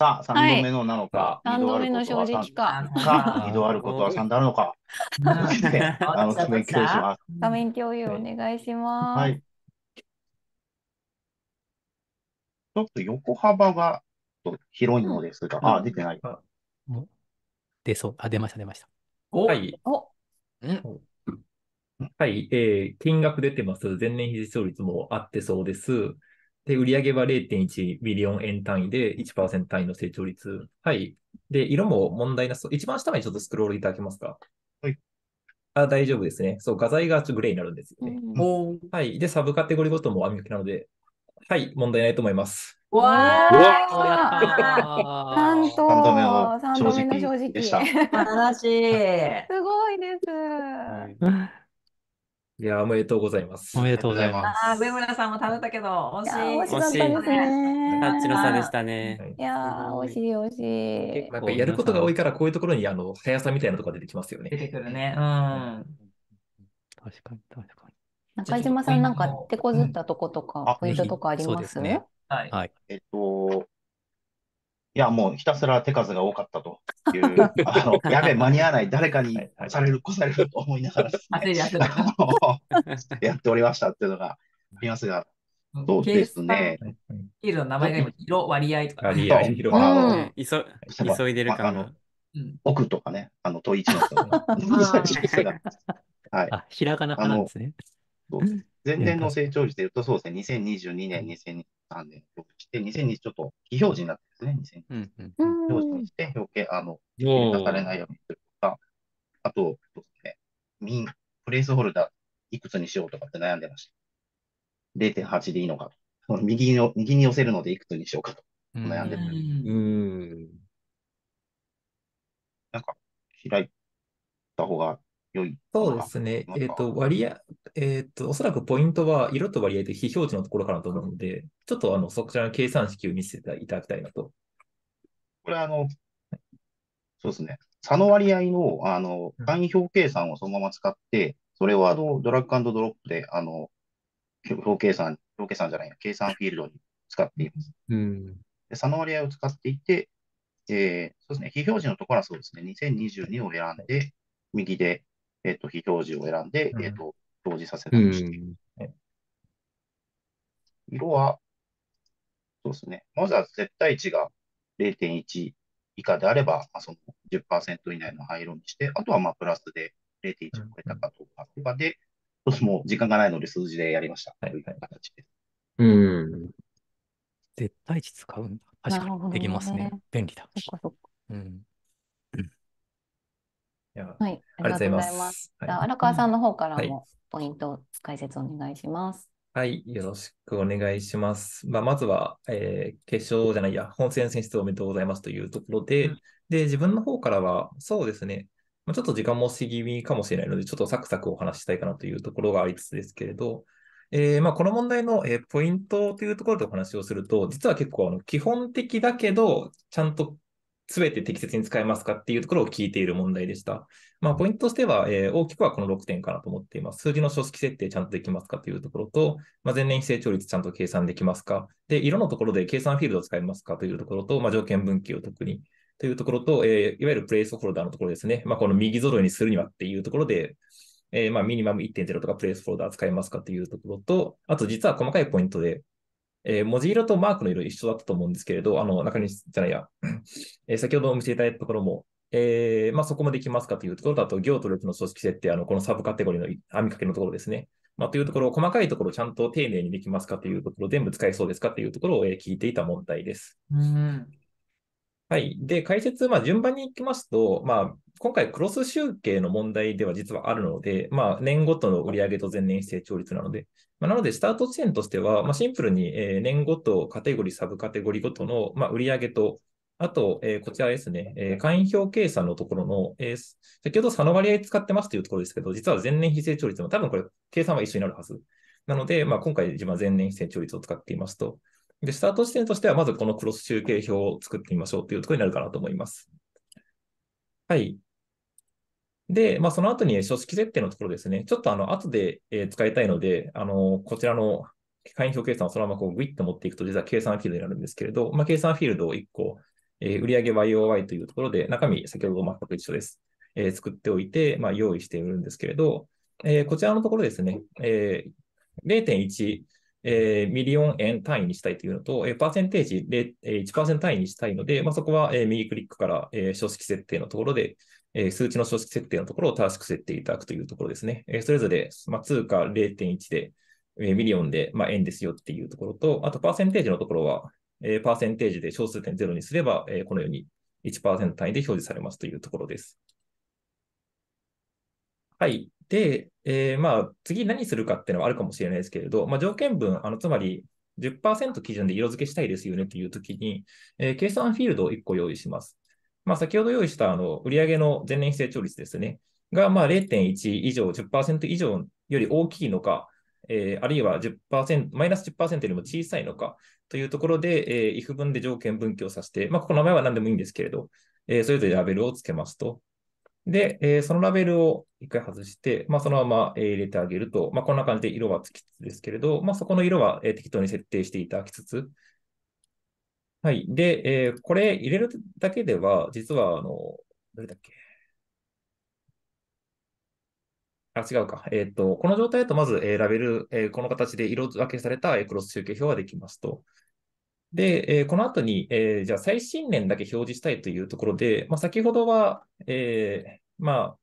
あ、3度目のなのか。は3度目の正直か。さあ、2度あることは3度あるのか。<laughs> あの、画面共有お願いします。はい。ちょっと横幅が広いのですが、あ、出てない。出そう。あ、出ました、出ました。おはい。おうんはい、えー金額出てます。前年比率率もあってそうです。で、売上は0.1ミリオン円単位で1%単位の成長率。はい。で、色も問題なそう。一番下までちょっとスクロールいただけますか。はい。あ、大丈夫ですね。そう、画材がちょっとグレーになるんですよね。はい。で、サブカテゴリーごとも網向きなので、はい、問題ないと思います。わーなんと、3 <laughs> 度目の正直。素晴らしい。すごいです。い、いや、おめでとうございます。おめでとうございます。ああ、上村さんも食べたけど、惜しい。惜しかったですね。タッチの差でしたね。い、いやー、惜しい、惜しい。なんかやることが多いから、こういうところにあの速さみたいなとこが出てきますよね。出てくるね。うん。確かに、確かに。中島さんなんか手こずったとことか、ポイントとかありますすね。はい。はい。えっと、いや、もうひたすら手数が多かったという、<laughs> あの、やべえ、間に合わない、誰かにされる、こされると思いながらね、やっておりましたっていうのがありますが、そうですね。ヒールの名前が今、色、割合とか。割合う色急急いでるあの。うん奥とかね、あの、問い一の人と <laughs> あはい。<laughs> はい。あ、ひらがな派なんですね。前年の成長率で言うと、そうですね、2022年、2023年、2020ちょっと非表示になってですね、2020年。表示にして、表計、あの、出されないようにするとか、あと、そうですね、ミン、プレイスホルダーいくつにしようとかって悩んでました。0.8でいいのかと。右の右に寄せるのでいくつにしようかと悩んでた。うん。なんか、開いた方が良いそうですね。えっ、ー、と、割合、えっ、ー、と、おそらくポイントは、色と割合と非表示のところからと思うので、ちょっとあのそちらの計算式を見せていただきたいなと。これ、あの、そうですね。差の割合の、あの、単位表計算をそのまま使って、それをあの、ドラッグドロップで、あの、表計算、表計算じゃないや、計算フィールドに使っています。うん、で差の割合を使っていて、えー、そうですね、非表示のところはそうですね、2022を選んで、右でえっ、ー、と、非表示を選んで、うん、えっ、ー、と、表示させたりして色は、そうですね。まずは絶対値が0.1以下であれば、まあ、その10%以内の灰色にして、あとはまあプラスで0.1を超えたかどうかとかで、私も時間がないので数字でやりました。はい、という形です。うん。絶対値使うんだ。確かに。できますね。便利だ。そっかそっか。うん。はい、ありがとうございます。はい、荒川さんの方からもポイント、解説お願いします。はい、よろしくお願いします。まあ、まずは、えー、決勝じゃないや、本戦選出おめでとうございますというところで、うん、で、自分の方からは、そうですね、まあ、ちょっと時間も過ぎみかもしれないので、ちょっとサクサクお話したいかなというところがありつつですけれど、えー、まあ、この問題の、えー、ポイントというところでお話をすると、実は結構あの基本的だけど、ちゃんと全て適切に使えますかっていうところを聞いている問題でした。まあ、ポイントとしては、えー、大きくはこの6点かなと思っています。数字の書式設定ちゃんとできますかというところと、まあ、前年比成長率ちゃんと計算できますか。で、色のところで計算フィールドを使いますかというところと、まあ、条件分岐を特にというところと、えー、いわゆるプレイスフォルダーのところですね。まあ、この右揃いにするにはっていうところで、えー、まあミニマム1.0とかプレイスフォルダー使いますかというところと、あと実は細かいポイントで、えー、文字色とマークの色一緒だったと思うんですけれど、あの、中西じゃないや、<clears throat> えー、先ほどお見せいただいたところも、えー、まあ、そこまでいきますかというところだと、行と列の組織設定、あの、このサブカテゴリーのみかけのところですね。まあ、というところ、細かいところちゃんと丁寧にできますかというところ、全部使えそうですかというところを、え聞いていた問題です。うんはい。で、解説、まあ、順番に行きますと、まあ、今回、クロス集計の問題では実はあるので、まあ、年ごとの売上と前年成長率なので、まあ、なので、スタート地点としては、まあ、シンプルに、えー、年ごと、カテゴリー、サブカテゴリーごとの、まあ、売上と、あと、えー、こちらですね、えー、会員表計算のところの、えー、先ほど差の割合使ってますというところですけど、実は前年比成長率も多分これ、計算は一緒になるはず。なので、まあ、今回、自分は前年比成長率を使っていますと。で、スタート地点としては、まずこのクロス集計表を作ってみましょうというところになるかなと思います。はい。で、まあ、その後に書式設定のところですね。ちょっとあの後で、え使いたいので、あのこちらの会員表計算をそのままこうグイッと持っていくと、実は計算フィールドになるんですけれど、まあ、計算フィールドを1個、えー、売上 YOY というところで、中身、先ほど全く一緒です。えー、作っておいて、まあ、用意しているんですけれど、えー、こちらのところですね、えー、0.1えー、ミリオン円単位にしたいというのと、えー、パーセンテージで、えー、1%単位にしたいので、まあ、そこは、えー、右クリックから、えー、書式設定のところで、えー、数値の書式設定のところを正しく設定いただくというところですね。えー、それぞれ、まあ、通貨0.1で、えー、ミリオンで、まあ、円ですよっていうところと、あとパーセンテージのところは、えー、パーセンテージで小数点0にすれば、えー、このように1%単位で表示されますというところです。はい。で、えー、まあ、次何するかっていうのはあるかもしれないですけれど、まあ、条件分、あのつまり10%基準で色付けしたいですよねというときに、えー、計算フィールドを1個用意します。まあ、先ほど用意したあの売上の前年比成長率ですね、がまあ0.1以上、10%以上より大きいのか、えー、あるいは10%、マイナス10%よりも小さいのかというところで、えー、if 分で条件分岐をさせて、まあ、ここ名前は何でもいいんですけれど、えー、それぞれラベルをつけますと。で、えー、そのラベルを一回外して、まあ、そのまま、えー、入れてあげると、まあ、こんな感じで色はつきつつですけれど、まあ、そこの色は、えー、適当に設定していただきつつ、はい。で、えー、これ入れるだけでは、実は、あの、どれだっけあ、違うか。えっ、ー、と、この状態だと、まず、えー、ラベル、えー、この形で色分けされた、えー、クロス集計表ができますと。で、えー、この後に、えー、じゃあ最新年だけ表示したいというところで、まあ、先ほどは、えー、まあ、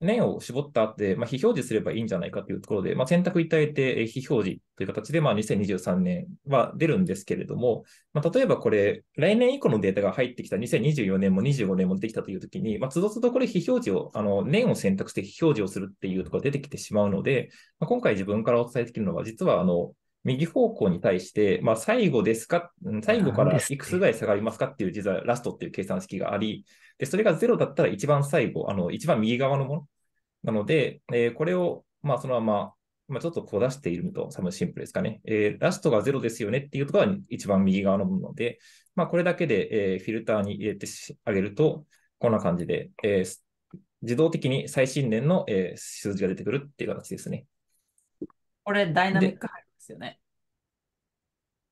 年を絞ったって、まあ、非表示すればいいんじゃないかというところで、まあ、選択いただいて、え非表示という形で、まあ、2023年は出るんですけれども、まあ、例えばこれ、来年以降のデータが入ってきた2024年も25年も出てきたというときに、まあ、つどつどこれ非表示を、あの、年を選択して非表示をするっていうところが出てきてしまうので、まあ、今回自分からお伝えできるのは、実は、あの、右方向に対して、まあ、最後ですか、最後からいくつぐらい下がりますかっていう、実はラストっていう計算式があり、でそれが0だったら一番最後、あの一番右側のものなので、えー、これを、まあ、そのまま、まあ、ちょっとこう出していると、サムシンプルですかね。えー、ラストが0ですよねっていうところが一番右側のもので、まあ、これだけで、えー、フィルターに入れてあげると、こんな感じで、えー、自動的に最新年の、えー、数字が出てくるっていう形ですね。これ、ダイナミック配ですよね。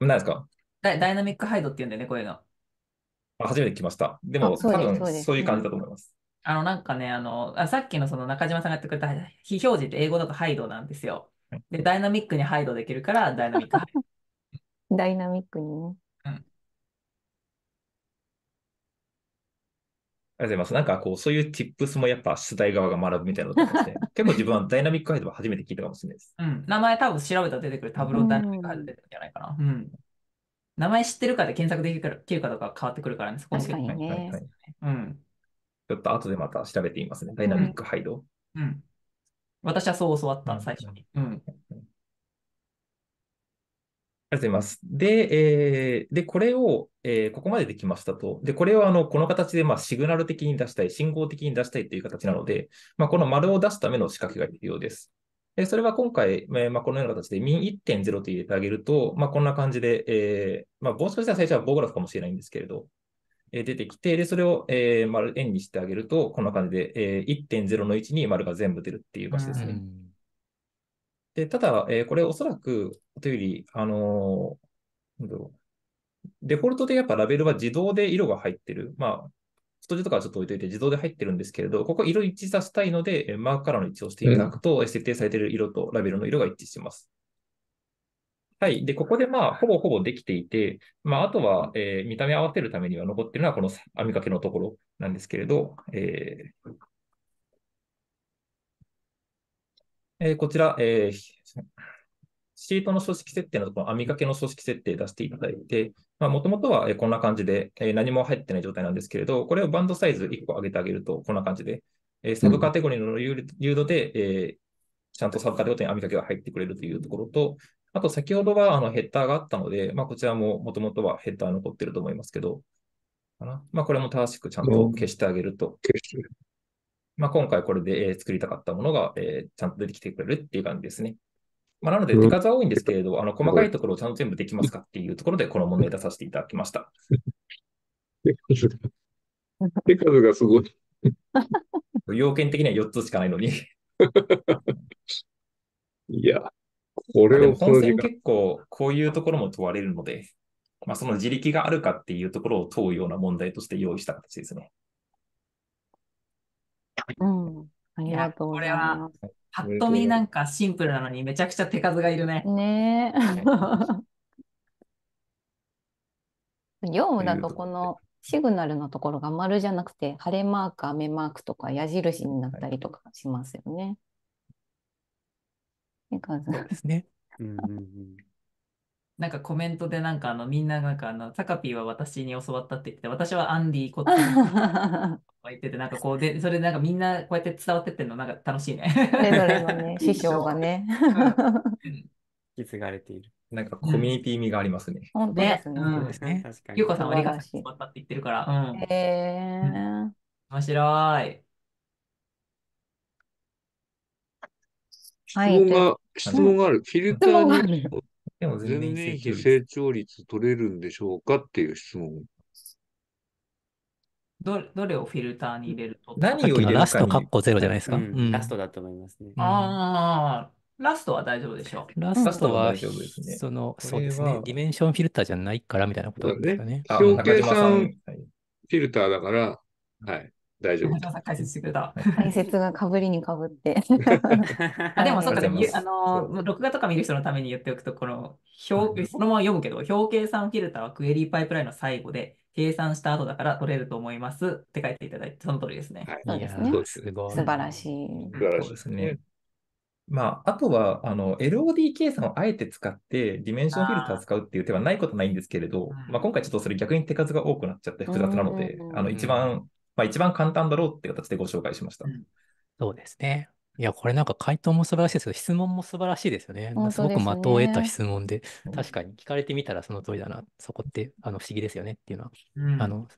何ですかダダイナミックハイドって言うんだよね、こういうの。あ初めて来ました。でも、多分そういう感じだと思います。あの、なんかね、あの、あさっきのその中島さんがやってくれた非表示って英語だとハイドなんですよ。で、ダイナミックにハイドできるから、ダイナミックハイド。<laughs> ダイナミックにね。ありがとうございます。なんかこう、そういうチップスもやっぱ出題側が学ぶみたいなのとですね。<laughs> 結構自分はダイナミックハイドは初めて聞いたかもしれないです。うん。名前多分調べたら出てくるタブローダイナミックハイド出てくるんじゃないかな。うん。名前知ってるかで検索できるかるかとか変わってくるからね、しでも結はいはい、うん。ちょっと後でまた調べてみますね。ダイナミックハイド。うん。うん、私はそう教わった、最初に。うん、うんありがとうございます。で、えー、で、これを、えー、ここまでできましたと。で、これをあの、この形で、まあ、シグナル的に出したい、信号的に出したいという形なので、まあ、この丸を出すための仕掛けが必要です。でそれは今回、まあ、このような形で min1.0 と入れてあげると、まあ、こんな感じで、えー、まあ、帽子としては最初は棒グラフかもしれないんですけれど、えー、出てきて、で、それを、えー、丸円にしてあげると、こんな感じで、えー、1.0の位置に丸が全部出るっていう場所ですね。うんで、ただ、えー、これおそらく、というより、あのー、デフォルトでやっぱラベルは自動で色が入ってる。まあ、太字とかはちょっと置いといて自動で入ってるんですけれど、ここ色一致させたいので、マークカラーの位置をしていただくと、うん、設定されている色とラベルの色が一致します。はい。で、ここでまあ、ほぼほぼできていて、まあ、あとは、えー、見た目合わせるためには残ってるのは、この編みかけのところなんですけれど、えー、えー、こちら、えー、シートの組織設定のところ、網掛けの組織設定出していただいて、もともとはこんな感じで、えー、何も入ってない状態なんですけれど、これをバンドサイズ1個上げてあげると、こんな感じで、えー、サブカテゴリーの誘導で、えー、ちゃんとサブカテゴリーに網掛けが入ってくれるというところと、あと先ほどはあのヘッダーがあったので、まあ、こちらももともとはヘッダー残ってると思いますけど、まあ、これも正しくちゃんと消してあげると。まあ、今回これで、え作りたかったものが、えー、ちゃんと出てきてくれるっていう感じですね。まあ、なので、手数は多いんですけれど、あの細かいところをちゃんと全部できますかっていうところで、この問題出させていただきました。手数が、手数がすごい。要件的には4つしかないのに <laughs> いや、これを本戦結構、こういうところも問われるので、まあ、その自力があるかっていうところを問うような問題として用意した形ですね。うん。ありがとうございます。これは、ぱっと見なんかシンプルなのにめちゃくちゃ手数がいるね。ねえ。業務だとこのシグナルのところが丸じゃなくて、晴れマーク、雨マークとか矢印になったりとかしますよね。はい、そうですね。<laughs> うんうんうんなんかコメントでなんかあのみんななんかあのタカピーは私に教わったって言って私はアンディこっ <laughs> 言ってて、なんかこう、で、それなんかみんなこうやって伝わってってんの、なんか楽しいね。それぞれのね、<laughs> 師匠がね。引き継がれている。なんかコミュニティ味がありますね。本当ですね。そうですね。確かに。ゆうこさんはありがとうって言ってるから。へえ。面白い。質問が、質問がある。フィルターにでも全然成長率取れるんでしょうかっていう質問。どどれをフィルターに入れると何を入れるかラストカッコゼロじゃないですか、うんうん、ラストだと思いますね。ああ、ラストは大丈夫でしょう。ラストは、ね、その、そうですね。ディメンションフィルターじゃないからみたいなことですかね。表計算フィルターだから、はい、大丈夫。解説してくれた。解説がかぶりにかぶって。<laughs> あでも、そうか、あのー、録画とか見る人のために言っておくと、この表、そのまま読むけど、表計算フィルターはクエリーパイプラインの最後で、計算した後だから取れると思いますって書いていただいて、その通りですね。はい、そうですね。素晴らしい。素晴らしいですね。まあ、あとは、あの、LOD 計算をあえて使って、ディメンションフィルター使うっていう手はないことないんですけれど、あまあ、今回ちょっとそれ逆に手数が多くなっちゃって複雑なので、あの、一番、まあ、一番簡単だろうっていう形でご紹介しました。うん、そうですね。いや、これなんか回答も素晴らしいですけど、質問も素晴らしいですよね。本すごく的を得た質問で、確かに聞かれてみたらその通りだな、そこってあの不思議ですよねっていうのは、うあの、す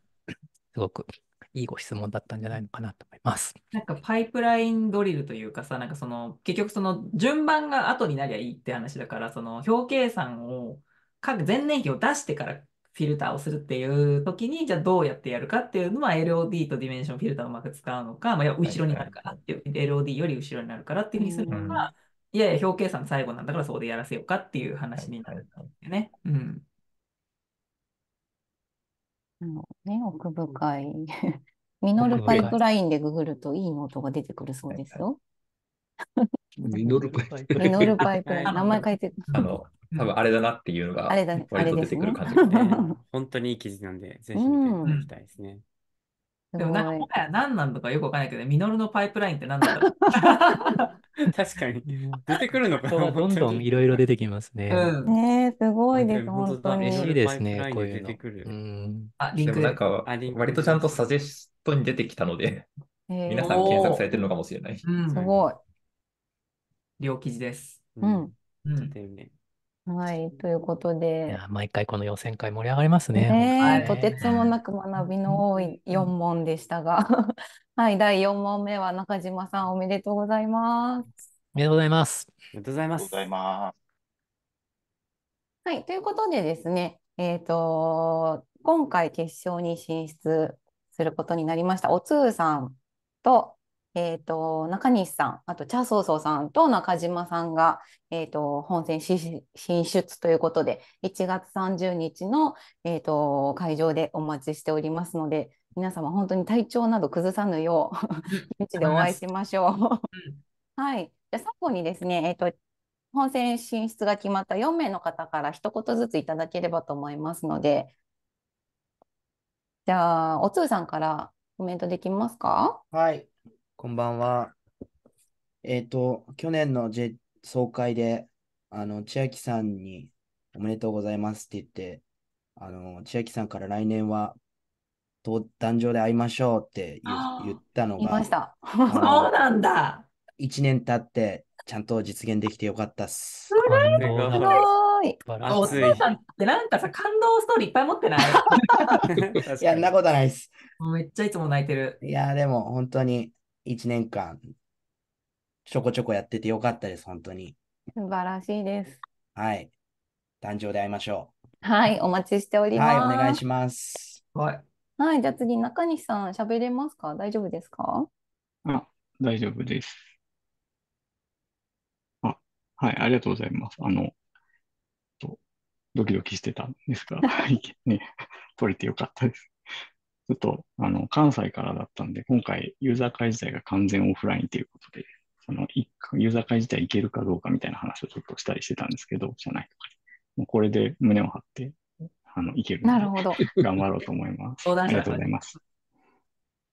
ごくいいご質問だったんじゃないのかなと思います。なんかパイプラインドリルというかさ、なんかその結局その順番が後になりゃいいって話だから、その表計算を各前年比を出してからフィルターをするっていう時に、じゃあどうやってやるかっていうのは LOD とディメンションフィルターをうまく使うのか、まあ、後ろになるからっていう、はいはい、LOD より後ろになるからっていうふうにするのか、うん、いやいや、表計算最後なんだからそうでやらせようかっていう話になるんですよね。はうんね、奥深い。<laughs> ミノルパイプラインでググるといいノートが出てくるそうですよ。実るパイプライン。るパイプライン。名前書いてる。あの、多分あれだなっていうのが、あれだね。割出てくる感じでね。本当にいい記事なんで、ぜひ見ていただきたいですね。でもなんかもはや何なんとかよくわかんないけど、ミノルのパイプラインって何なんだろう。<laughs> 確かに。出てくるのかな。どんどんいろいろ出てきますね。うん、ねすごいです、本当に。嬉しいですね、こういうの。うん、あ、リンク。なんか、割とちゃんとサジェストに出てきたので、皆さん検索されてるのかもしれない。すごい。両記事です。うん。うん、はい、ということで。いや毎回この予選会盛り上がりますね。ねはい、とてつもなく学びの多い四問でしたが、<laughs> はい、第四問目は中島さんおめでとうございます。おめでとうございます。おめでとうございます。はい、ということでですね、えっ、ー、と、今回決勝に進出することになりましたおつうさんと、えーと、中西さん、あとチャーソーソさんと中島さんが、えーと、本戦進出ということで、1月30日の、えーと、と会場でお待ちしておりますので、皆様、本当に体調など崩さぬよう、現地 <laughs> でお会いしましょう。はい、じゃ最後にですね、えーと、本戦進出が決まった4名の方から一言ずついただければと思いますので、じゃあ、おつうさんからコメントできますか。はいこんばんは。えっ、ー、と、去年の、J、総会で、あの、千秋さんにおめでとうございますって言って、あの、千秋さんから来年は、と壇上で会いましょうって言ったのが。いました。そうなんだ。一年経って、ちゃんと実現できてよかったっす。すごい。お父さんってなんかさ、感動ストーリーいっぱい持ってない <laughs> いや、んなことないです。めっちゃいつも泣いてる。いや、でも本当に1年間、ちょこちょこやっててよかったです、本当に。素晴らしいです。はい。誕生で会いましょう。はい、お待ちしております。はい、お願いします。はい。はい、じゃあ次、中西さん、喋れますか大丈夫ですかあ、大丈夫です。あ、はい、ありがとうございます。あの、ドキドキしてたんですが、<laughs> ね、取れてよかったです。ちょっと、あの、関西からだったんで、今回ユーザー会自体が完全オフラインということで、その、ユーザー会自体行けるかどうかみたいな話をちょっとしたりしてたんですけど、社内とかもうこれで胸を張って、あの、行ける。なるほど。頑張ろうと思います。ありがとうございます。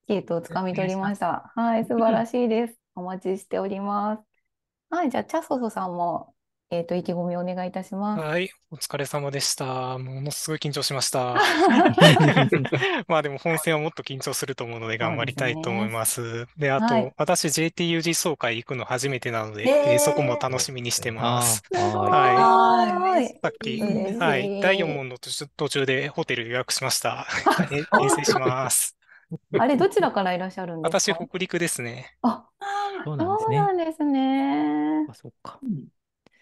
ゲートをつかみ取りました。はい、素晴らしいです。お待ちしております。はい、じゃあ、チャソソさんもえっ、ー、と、意気込みをお願いいたします。はい、お疲れ様でした。ものすごい緊張しました。<laughs> まあでも本戦はもっと緊張すると思うので頑張りたいと思います。で、ね、あと、はい、私 JTUG 総会行くの初めてなので、えー、そこも楽しみにしてます。はい。さっき、はい、第4問の途中でホテル予約しました。遠 <laughs> 征します。あれ、どちらからいらっしゃるんですか私、北陸ですね。あ、そうなんですね。そうなんですね。あ、そっか。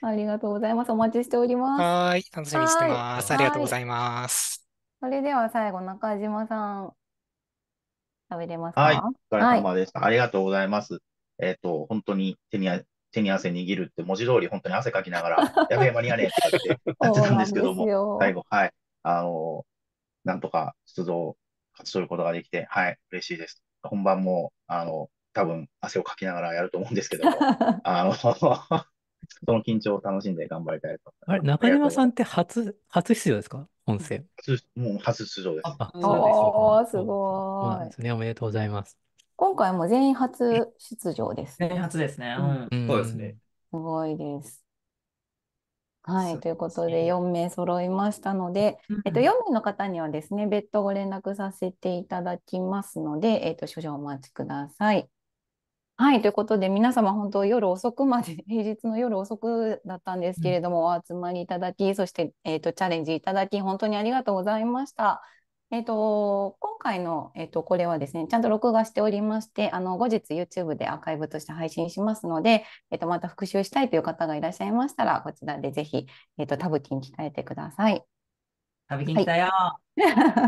ありがとうございます。お待ちしております。はい、楽しみにしてます。ありがとうございます。それでは最後、中島さん、食べれますかはい、お疲れ様でした、はい。ありがとうございます。えっ、ー、と、本当に手に手に汗握るって文字り本当に汗かきながら、<laughs> やべえ間に合わねえってやってたんですけども、最後、はい、あの、なんとか出を勝ち取ることができて、はい、嬉しいです。本番も、あの、多分汗をかきながらやると思うんですけども、<laughs> あの、その緊張を楽しんで頑張りたいとあれ、中島さんって初、初出場ですか本戦。もう初出場です。あ、そうです。すごい。すね。おめでとうございます。今回も全員初出場です。全員初ですね。うん。そうですね。すごいです。はい、ということで4名揃いましたので、えっと、4名の方にはですね、別途ご連絡させていただきますので、えっと、少々お待ちください。はい、ということで、皆様、本当、夜遅くまで、<laughs> 平日の夜遅くだったんですけれども、お集まりいただき、そして、えーと、チャレンジいただき、本当にありがとうございました。えーと、今回の、えーと、これはですね、ちゃんと録画しておりまして、あの後日、YouTube でアーカイブとして配信しますので、えーと、また復習したいという方がいらっしゃいましたら、こちらでぜひ、えーと、タブキン鍛えてください。タブキン来たよ。はい、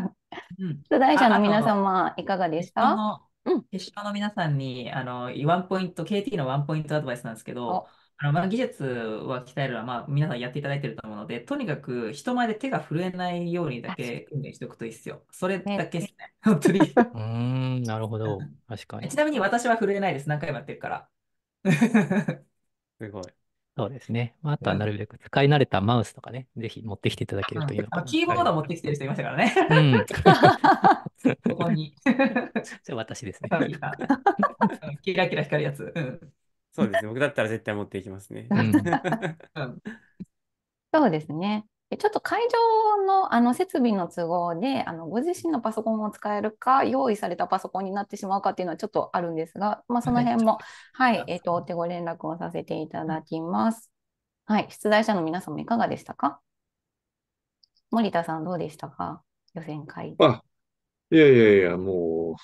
<laughs> 出題者の皆様、いかがでしたうん。決勝の皆さんに、あの、ワンポイント、KT のワンポイントアドバイスなんですけど、あの、まあ、技術は鍛えるのは、まあ、皆さんやっていただいてると思うので、とにかく人前で手が震えないようにだけ訓練しておくといいですよ。それだけですね。<laughs> 本当に。<laughs> うん、なるほど。確かに。ちなみに私は震えないです。何回もやってるから。<laughs> すごい。そうですね。まああとはなるべく使い慣れたマウスとかね、ぜひ持ってきていただけるといいのかな。キーボード持ってきてる人いましたからね。うん。ここに。じ <laughs> ゃ私ですね。キラキラ光るやつ。うん、そうですね。僕だったら絶対持っていきますね。そうですね。ちょっと会場のあの設備の都合であのご自身のパソコンを使えるか用意されたパソコンになってしまうかっていうのはちょっとあるんですが、まあ、その辺も、はい、えーと、お手ご連絡をさせていただきます。はい、出題者の皆さんもいかがでしたか森田さんどうでしたか予選会。あいやいやいや、も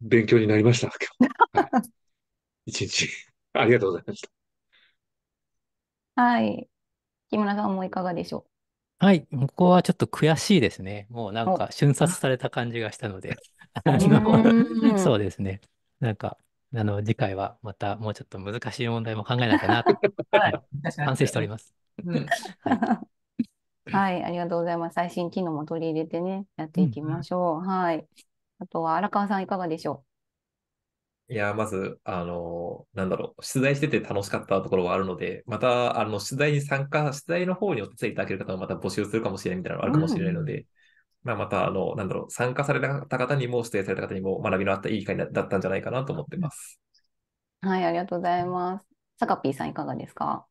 う、勉強になりました、今日。<laughs> 一日、ありがとうございました。はい。木村さんもいかがでしょはい、向こうはちょっと悔しいですね。もうなんか瞬殺された感じがしたので、あ <laughs> の、<laughs> そうですね。なんか、あの、次回はまたもうちょっと難しい問題も考えなきゃなと、はい、反省しております。うんはいはい、ありがとうございます。最新機能も取り入れてね、やっていきましょう。うん、はい。あとは荒川さん、いかがでしょういや、まず、あの、なんだろう、出題してて楽しかったところはあるので、また、あの、出題に参加、出題の方にお手伝いいただける方もまた募集するかもしれないみたいなのがあるかもしれないので、うんまあ、また、あの、なんだろう、参加された方にも、出演された方にも、学びのあったいい会だったんじゃないかなと思ってます。はい、ありがとうございます。サカピーさん、いかがですか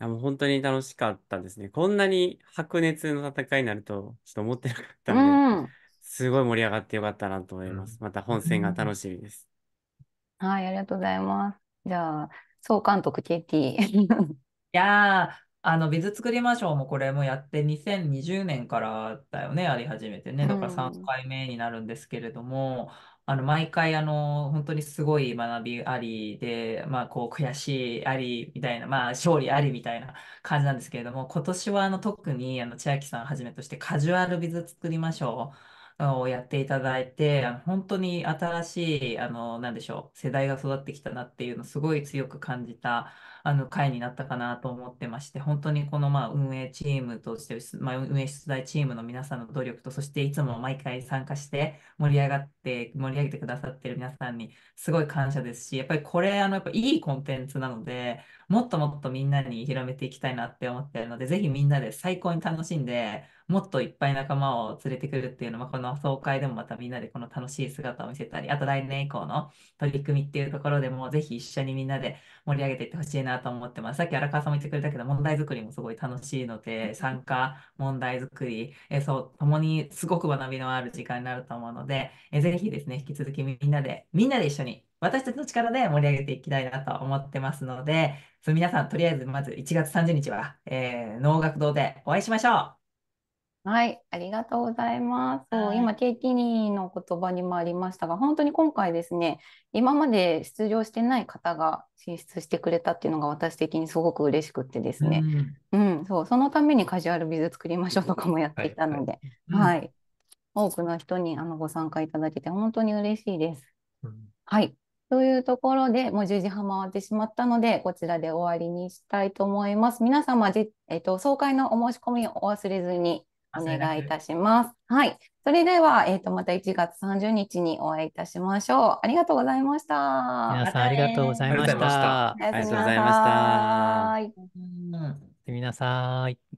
や、もう本当に楽しかったですね。こんなに白熱の戦いになると、ちょっと思ってなかったので、うん。すごい盛り上がってよかったなと思います。また本戦が楽しみです。はい、ありがとうございます。じゃあ、総監督ケ KT。いやー、あの、ビズ作りましょうもこれもやって2020年からだよね、やり始めてね。だから3回目になるんですけれども、あの、毎回、あの、本当にすごい学びありで、まあ、こう、悔しいありみたいな、まあ、勝利ありみたいな感じなんですけれども、今年は、あの、特に、あの、千秋さんはじめとして、カジュアルビズ作りましょうをやっていただいて、本当に新しい、あの、なんでしょう、世代が育ってきたなっていうのをすごい強く感じた。あの会になったかなと思ってまして、本当にこのまあ運営チームとして、まあ、運営出題チームの皆さんの努力と、そしていつも毎回参加して盛り上がって、盛り上げてくださってる皆さんにすごい感謝ですし、やっぱりこれ、あのやっぱいいコンテンツなので、もっともっとみんなに広めていきたいなって思ってるので、ぜひみんなで最高に楽しんで、もっといっぱい仲間を連れてくるっていうのは、この総会でもまたみんなでこの楽しい姿を見せたり、あと来年以降の取り組みっていうところでも、ぜひ一緒にみんなで盛り上げていってほしいなと思ってます。さっき荒川さんも言ってくれたけど、問題作りもすごい楽しいので、参加、問題作り、えそう、共にすごく学びのある時間になると思うので、えぜひですね、引き続きみんなで、みんなで一緒に私たちの力で盛り上げていきたいなと思ってますので、その皆さん、とりあえずまず1月30日は、えー、能楽堂でお会いしましょう。はい、ありがとうございます。はい、今、ケーキニーの言葉にもありましたが、本当に今回ですね、今まで出場してない方が進出してくれたっていうのが私的にすごく嬉しくてですね、うん、うん、そうそのためにカジュアルビズ作りましょうとかもやっていたので、はい、はい多くの人にあのご参加いただけて本当に嬉しいです。うん、はい。というところで、もう10時半回ってしまったので、こちらで終わりにしたいと思います。皆様、えっと、総会のお申し込みをお忘れずにお願いいたします。はい。それでは、えっ、ー、と、また1月30日にお会いいたしましょう。ありがとうございました。皆さんありがとうございました。ありがとうございました。おやすみなさい。おやすみなさん。